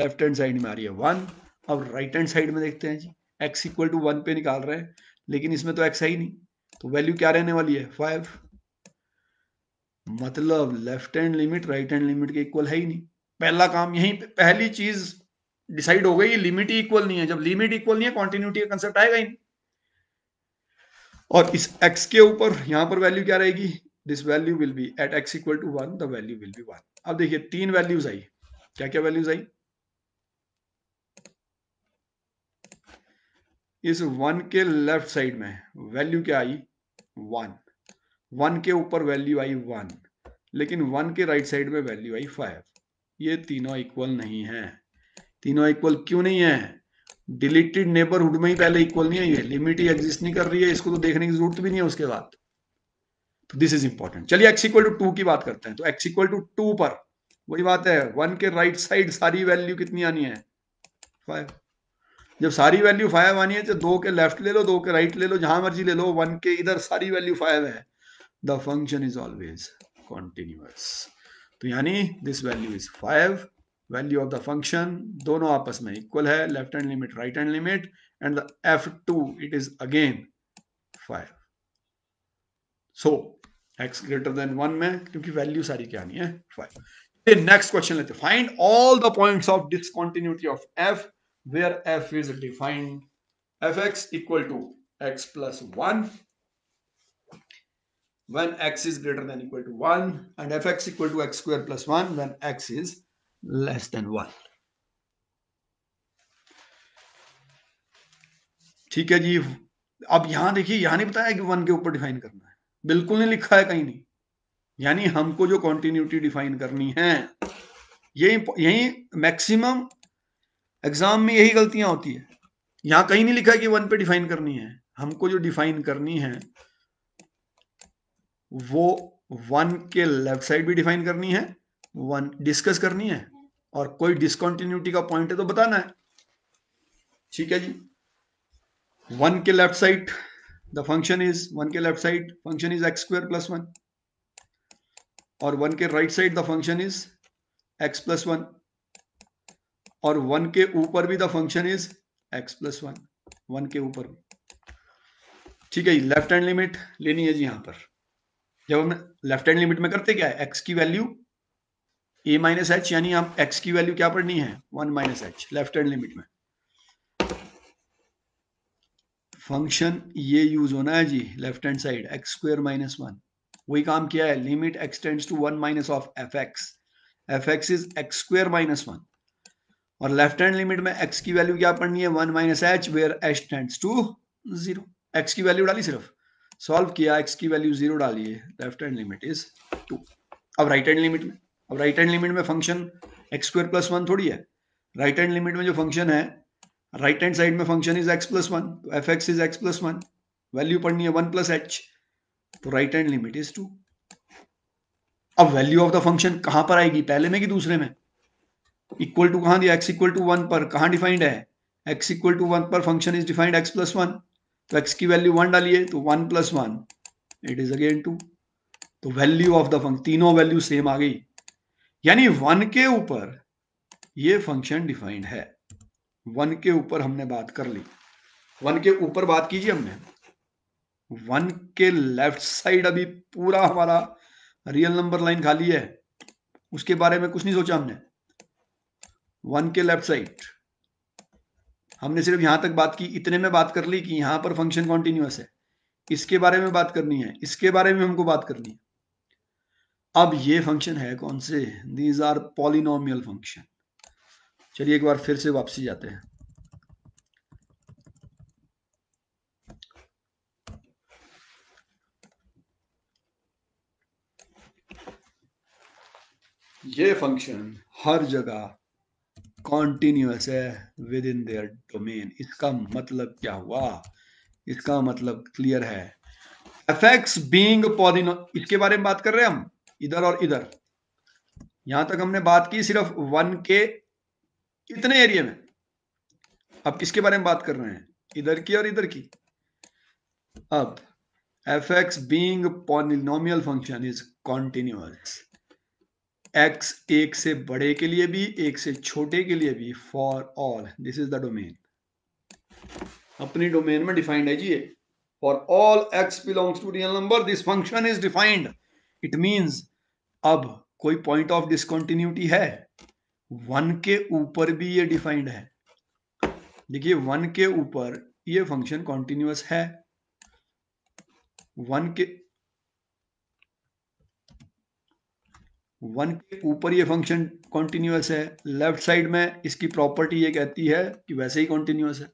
लेफ्ट हैंड साइड में आ रही है वन अब राइट हैंड साइड में देखते हैं जी एक्स इक्वल टू वन पे निकाल रहे हैं लेकिन इसमें तो एक्स है ही नहीं तो वैल्यू क्या रहने वाली है फाइव मतलब left hand limit right hand limit के इक्वल है ही नहीं पहला काम यही पहली चीज डिसाइड हो गई लिमिट ही इक्वल नहीं है जब लिमिट इक्वल नहीं है कॉन्टिन्यूटी का कंसेप्ट आएगा ही और इस x के ऊपर यहां पर वैल्यू क्या रहेगी this value will be at x equal to one the value will be one अब देखिए तीन वैल्यूज आई क्या क्या वैल्यूज आई इस वन के लेफ्ट साइड में वैल्यू क्या आई वन वन के ऊपर वैल्यू आई वन लेकिन वन के राइट right साइड में वैल्यू आई फाइव ये तीनों इक्वल नहीं है तीनों इक्वल क्यों नहीं है डिलीटेड नेबरहुड में ही पहले इक्वल नहीं है ये लिमिट ही एग्जिस्ट नहीं कर रही है इसको तो देखने की जरूरत भी नहीं है उसके बाद तो दिस इज इंपॉर्टेंट चलिए एक्स इक्वल टू टू की बात करते हैं तो एक्स इक्वल टू टू पर वही बात है वन के राइट साइड सारी वैल्यू कितनी आनी है फाइव जब सारी वैल्यू फाइव आनी है तो दो के लेफ्ट ले लो दो के राइट ले लो जहां मर्जी ले लो वन के इधर सारी वैल्यू फाइव है the function is always continuous तो यानी this value is five value of the function दोनों आपस में इक्वल है left hand limit right hand limit and the f two it is again five so x greater than one में क्योंकि value सारी क्या आनी है फाइव नेक्स्ट क्वेश्चन लेते find all the points of discontinuity of f where f is defined F x equal to x plus one when x is greater than equal to 1 and fx equal to x square plus 1 when x is less than one ठीक है जी अब यहां देखिए यहां नहीं बताया कि one के ऊपर डिफाइन करना है बिल्कुल नहीं लिखा है कहीं नहीं यानी हमको जो कॉन्टिन्यूटी डिफाइन करनी है यही यही मैक्सिमम एग्जाम में यही गलतियां होती है यहां कहीं नहीं लिखा है कि वन पे डिफाइन करनी है हमको जो डिफाइन करनी है वो वन के लेफ्ट साइड भी डिफाइन करनी है वन डिस्कस करनी है और कोई डिस्कॉन्टिन्यूटी का पॉइंट है तो बताना है ठीक है जी वन के left side the function is one के left side function is x square plus one और वन के right side the function is x plus one और वन के ऊपर भी the function is x plus one one के ऊपर ठीक है जी लेफ्ट हैंड लिमिट लेनी है जी यहां पर जब हम लेफ्ट हैंड लिमिट में करते क्या है एक्स की वैल्यू ए माइनस एच यानी आप एक्स की वैल्यू क्या पढ़नी है one minus h left hand limit में फंक्शन ये यूज होना है जी left hand side x square minus one वही काम किया है limit x tends to one minus of F x f x is x square minus one और लेफ्ट हैंड लिमिट में एक्स की वैल्यू क्या पढ़नी है one minus h where H tends to zero x की वैल्यू डाली सिर्फ सॉल्व किया एक्स की वैल्यू जीरो डालिए left hand limit is two अब राइट हैंड लिमिट में अब राइट हैंड लिमिट में function x square plus one थोड़ी है राइट हैंड लिमिट में जो फंक्शन है राइट हैंड साइड में function is x plus one तो f x is x plus one value पढ़नी है वन प्लस एच तो right hand limit is two अब वैल्यू ऑफ द फंक्शन कहां पर आएगी पहले में कि दूसरे में इक्वल टू कहां दिया एक्स इक्वल टू वन पर कहां डिफाइंड है एक्स इक्वल टू वन पर function is defined x plus one तो एक्स की वैल्यू वन डालिए तो one plus one it is again two तो वैल्यू ऑफ द फंक्शन तीनों वैल्यू सेम आ गई यानी वन के ऊपर ये फंक्शन डिफाइंड है वन के ऊपर हमने बात कर ली वन के ऊपर बात कीजिए हमने वन के लेफ्ट साइड अभी पूरा हमारा रियल नंबर लाइन खाली है उसके बारे में कुछ नहीं सोचा हमने वन के लेफ्ट साइड हमने सिर्फ यहां तक बात की इतने में बात कर ली कि यहां पर फंक्शन कॉन्टिन्यूस है इसके बारे में बात करनी है इसके बारे में हमको बात करनी है अब ये फंक्शन है कौन से दीज आर पॉलिनोमियल फंक्शन चलिए एक बार फिर से वापसी जाते हैं ये फंक्शन हर जगह कॉन्टिन्यूस है विद इन देयर डोमेन इसका मतलब क्या हुआ इसका मतलब क्लियर है एफ बींग पॉलिनो इसके बारे में बात कर रहे हैं हम इधर और इधर यहां तक हमने बात की सिर्फ वन के इतने एरिया में अब किसके बारे में बात कर रहे हैं इधर की और इधर की अब f x being polynomial function is continuous x एक से बड़े के लिए भी एक से छोटे के लिए भी for all this is the domain अपनी डोमेन में डिफाइंड है जी for all x belongs to real number this function is defined it means अब कोई पॉइंट ऑफ डिस्कॉन्टिन्यूटी है वन के ऊपर भी ये डिफाइंड है देखिए वन के ऊपर ये फंक्शन कॉन्टिन्यूस है वन के वन के ऊपर ये फंक्शन कॉन्टिन्यूस है लेफ्ट साइड में इसकी प्रॉपर्टी ये कहती है कि वैसे ही कॉन्टिन्यूस है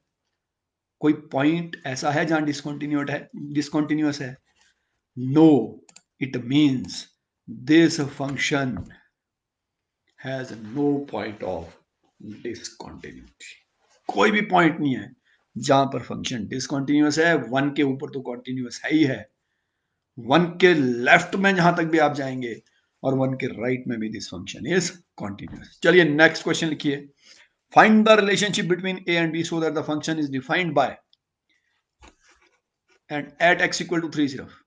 कोई पॉइंट ऐसा है जहां डिस्कॉन्टिन्यूट है डिस्कॉन्टिन्यूस है no it means this function has no point of discontinuity. कोई भी पॉइंट नहीं है जहां पर फंक्शन डिसकॉन्टिन्यूस है वन के ऊपर तो कॉन्टिन्यूस है ही है वन के लेफ्ट में जहां तक भी आप जाएंगे और वन के राइट में भी दिस फंक्शन इज कॉन्टिन्यूस चलिए नेक्स्ट क्वेश्चन लिखिए find the relationship between a and b so that the function is defined by and at x equal to three सिर्फ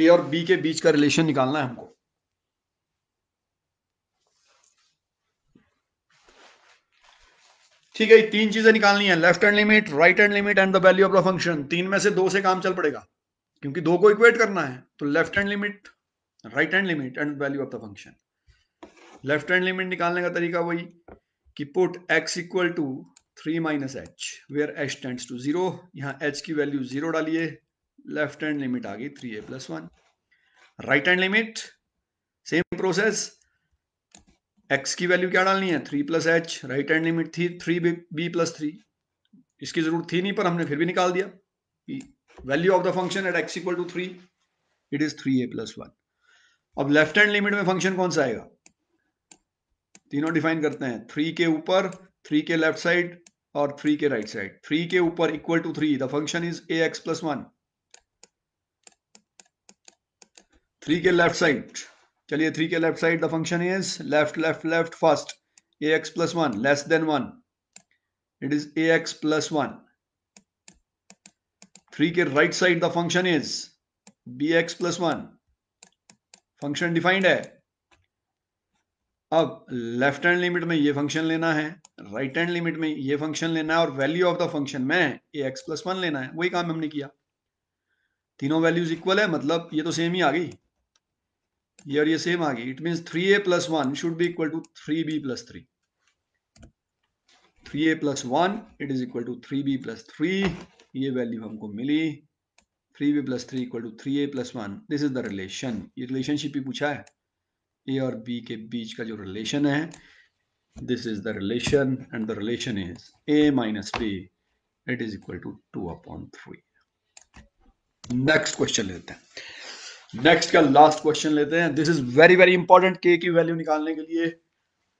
ए और बी के बीच का रिलेशन निकालना है हमको ठीक है तीन चीजें निकालनी है left hand limit right hand limit and the value of the function तीन में से दो से काम चल पड़ेगा क्योंकि दो को इक्वेट करना है तो left hand limit right hand limit and value of the function left hand limit निकालने का तरीका वही कि put x equal to three minus h where H tends to zero यहां एच की वैल्यू जीरो डालिए लेफ्ट हैंड लिमिट आ गई three a plus one right hand limit same process x की वैल्यू क्या डालनी है three plus h right hand limit थी थ्री बी प्लस थ्री इसकी जरूरत थी नहीं पर हमने फिर भी निकाल दिया value of the function at x equal to three it is three a plus one अब लेफ्ट हैंड लिमिट में फंक्शन कौन सा आएगा तीनों डिफाइन करते हैं थ्री के ऊपर थ्री के लेफ्ट साइड और थ्री के राइट साइड थ्री के ऊपर equal to three the function is a x plus one three के लेफ्ट साइड चलिए थ्री के left side the function is left left left first a x plus one less than one it is a x plus one three के right side the function is b x plus one function defined है अब left hand limit में ये function लेना है right hand limit में ये function लेना है और वैल्यू ऑफ द फंक्शन में ए एक्स प्लस वन लेना है वही काम हमने किया तीनों वैल्यूज इक्वल है मतलब ये तो सेम ही आ गई यार और ये सेम आ गई it mean three a plus one should be equal to three b plus three three a plus one it is equal to three b plus three ये वैल्यू हमको मिली three b plus three equal to three a plus one this is the relation ये relationship भी पूछा है ए और B के बीच का जो रिलेशन है this is the relation and the relation is a minus b it is equal to two upon three next question लेते हैं नेक्स्ट का लास्ट क्वेश्चन लेते हैं this is very very important k की वैल्यू निकालने के लिए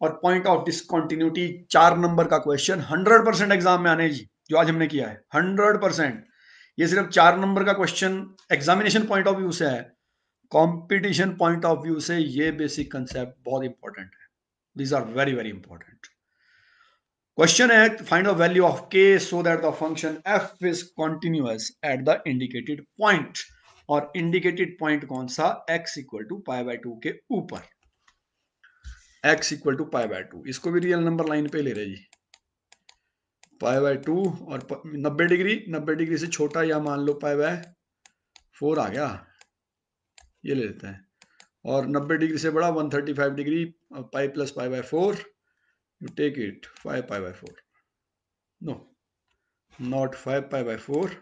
और पॉइंट ऑफ डिसकॉन्टिन्यूटी चार नंबर का क्वेश्चन हंड्रेड परसेंट एग्जाम में आने जी जो आज हमने किया है हंड्रेड परसेंट ये सिर्फ चार नंबर का question examination point of view से है कॉम्पिटिशन पॉइंट ऑफ व्यू से ये बेसिक कंसेप्ट बहुत इंपॉर्टेंट है these are very very important question है find the value of k so that the function f is continuous at the indicated point और indicated point कौन सा x equal to pi by two के ऊपर x equal to pi by two इसको भी real number line पे ले रहे जी पाई बाय टू और नब्बे डिग्री नब्बे डिग्री से छोटा या मान लो पाई बाय फोर आ गया ये ले लेते हैं और नब्बे डिग्री से बड़ा 135 degree pi plus pi by four you take it five pi by four no not five pi by four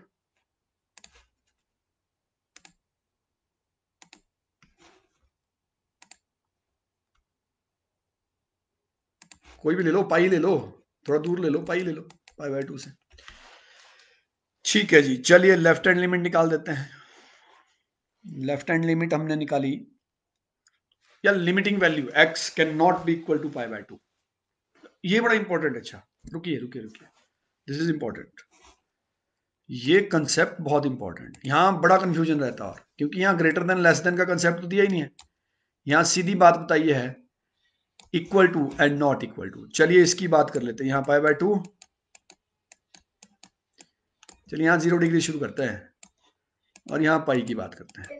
कोई भी ले लो पाई ले लो थोड़ा दूर ले लो पाई ले लो पाई बाय टू से ठीक है जी चलिए लेफ्ट हैंड लिमिट निकाल देते हैं लेफ्ट हैंड लिमिट हमने निकाली या limiting value x can not be equal to pi by two ये बड़ा इंपॉर्टेंट अच्छा रुकिए रुकिए रुकिए दिस इज इंपॉर्टेंट ये कंसेप्ट बहुत इंपॉर्टेंट यहां बड़ा कंफ्यूजन रहता है और क्योंकि यहां ग्रेटर देन लेस देन का कंसेप्ट तो दिया ही नहीं है यहां सीधी बात बताइए है equal to and not equal to चलिए इसकी बात कर लेते हैं यहां पाई बाय टू चलिए यहां जीरो डिग्री शुरू करते हैं और यहां पाई की बात करते हैं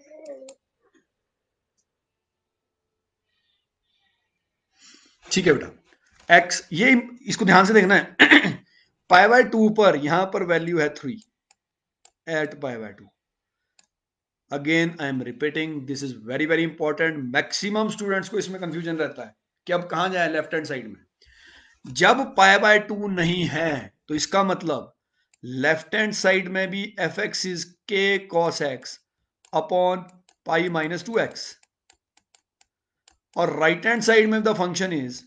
ठीक है बेटा एक्स ये इसको ध्यान से देखना है पाई बाय टू पर यहां पर वैल्यू है three eight pi by two again I am repeating this is very very important maximum students को इसमें कंफ्यूजन रहता है कि अब कहा जाए लेफ्ट हैंड साइड में जब पाए बाय टू नहीं है तो इसका मतलब लेफ्ट हैंड साइड में भी f x is k cos x upon pi minus two x और राइट हैंड साइड में the function is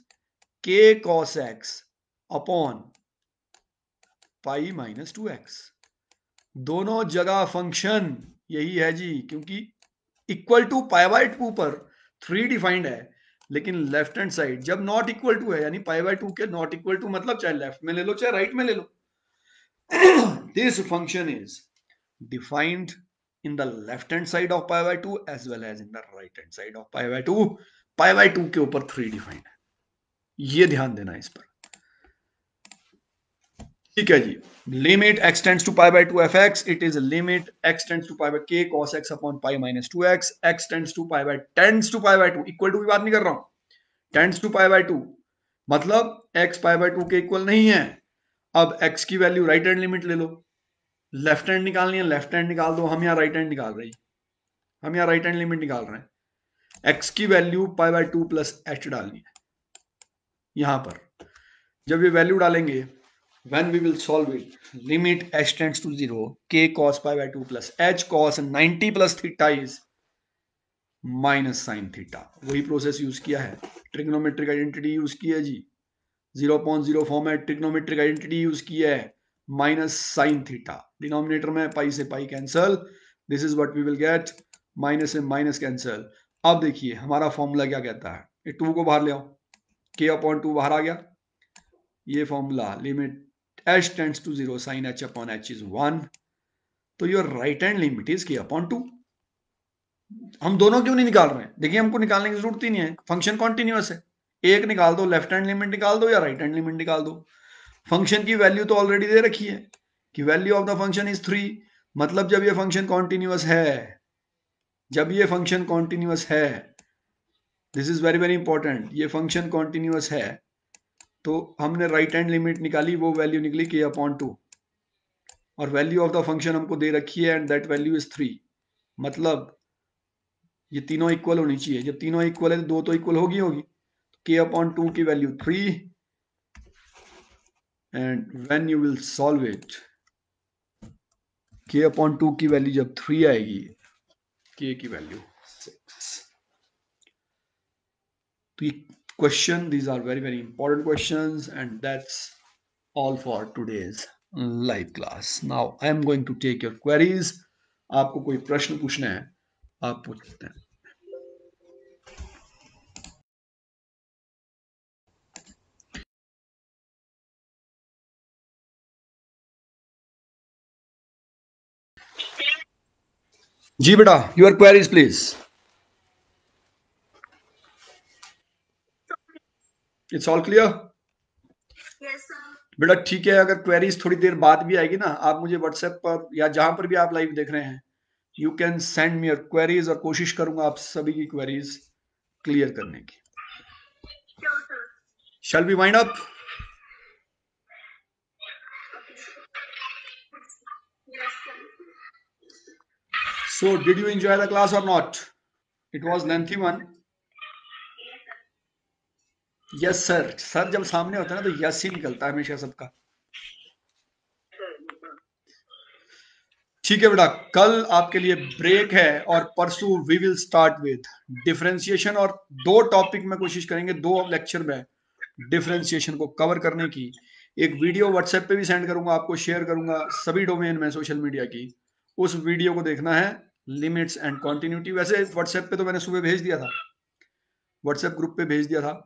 k cos x upon pi minus two x दोनों जगह फंक्शन यही है जी क्योंकि equal to pi by two पर three defined है लेकिन लेफ्ट हैंड साइड जब नॉट इक्वल टू है यानी पाई बाय टू के नॉट इक्वल टू मतलब चाहे लेफ्ट में ले लो चाहे राइट में ले लो this function is defined in the left hand side of pi by two as well as in the right hand side of pi by two pi by two के ऊपर थ्री डिफाइंड है ये ध्यान देना इस पर ठीक है जी limit x tends to pi pi to f x it is limit x tends to pi pi k cos x upon pi minus two x extends to pi pi tends to pi pi to equal to to की बात नहीं कर रहा हूं tends to pi by two मतलब x pi by two के इक्वल नहीं है अब एक्स की वैल्यू राइट हैंड लिमिट ले लो लेफ्ट हैंड निकालनी है लेफ्ट हैंड निकाल दो हम यहाँ राइट हैंड निकाल रहे हैं हम यहाँ राइट हैंड लिमिट निकाल रहे हैं एक्स की value pi by two plus H डालनी है यहां पर जब ये वैल्यू डालेंगे when we will solve it limit h tends to 0 k cos pi by 2 plus h cos 90 plus theta is minus sine theta वही प्रोसेस यूज किया है ट्रिग्नोमेट्रिक आइडेंटिटी यूज की जी zero point zero form trigonometric identity use किया है minus sine theta denominator में pi से pi cancel this is what we will get minus से माइनस कैंसल अब देखिए हमारा फॉर्मूला क्या कहता है टू को बाहर ले आओ के अपॉन टू बाहर आ गया ये formula limit h tends to 0 sin h upon h is 1 तो your right hand limit is k upon two हम दोनों क्यों नहीं निकाल रहे हैं देखिए हमको निकालने की जरूरत ही नहीं है फंक्शन कॉन्टिन्यूस है एक निकाल दो लेफ्ट हैंड लिमिट निकाल दो या राइट हैंड लिमिट निकाल दो फंक्शन की वैल्यू तो ऑलरेडी दे रखी है कि value of the function is three मतलब जब ये फंक्शन कॉन्टिन्यूस है जब ये फंक्शन कॉन्टिन्यूस है this is very very important ये फंक्शन कॉन्टिन्यूस है तो हमने राइट हैंड लिमिट निकाली वो वैल्यू निकली के अपॉन टू और वैल्यू ऑफ द फंक्शन हमको दे रखी है and that value is three मतलब ये तीनों इक्वल होनी चाहिए जब तीनों इक्वल है तो दो तो इक्वल होगी होगी के अपॉन टू की value three and when you will solve it k upon two की वैल्यू जब थ्री आएगी के की वैल्यू सिक्स तो ये question these are very very important questions and that's all for today's live class now i am going to take your queries आपको कोई प्रश्न पूछना है आप पूछ सकते हैं जी बेटा your queries, please. It's all clear बेटा ठीक है अगर क्वेरीज थोड़ी देर बाद भी आएगी ना आप मुझे व्हाट्सएप पर या जहां पर भी आप लाइव देख रहे हैं you can send me your queries और कोशिश करूंगा आप सभी की क्वेरीज क्लियर करने की shall be wind up so did you enjoy the class और not it was lengthy one yes sir sir जब सामने होता है ना तो यस ही निकलता है हमेशा सबका ठीक है बेटा कल आपके लिए ब्रेक है और परसों we will start with differentiation और दो टॉपिक में कोशिश करेंगे दो लेक्चर में डिफ्रेंसिएशन को कवर करने की एक वीडियो व्हाट्सएप पे भी सेंड करूंगा आपको शेयर करूंगा सभी डोमेन में सोशल मीडिया की उस वीडियो को देखना है लिमिट्स एंड कॉन्टिन्यूटी वैसे व्हाट्सएप पे तो मैंने सुबह भेज दिया था व्हाट्सएप ग्रुप पे भेज दिया था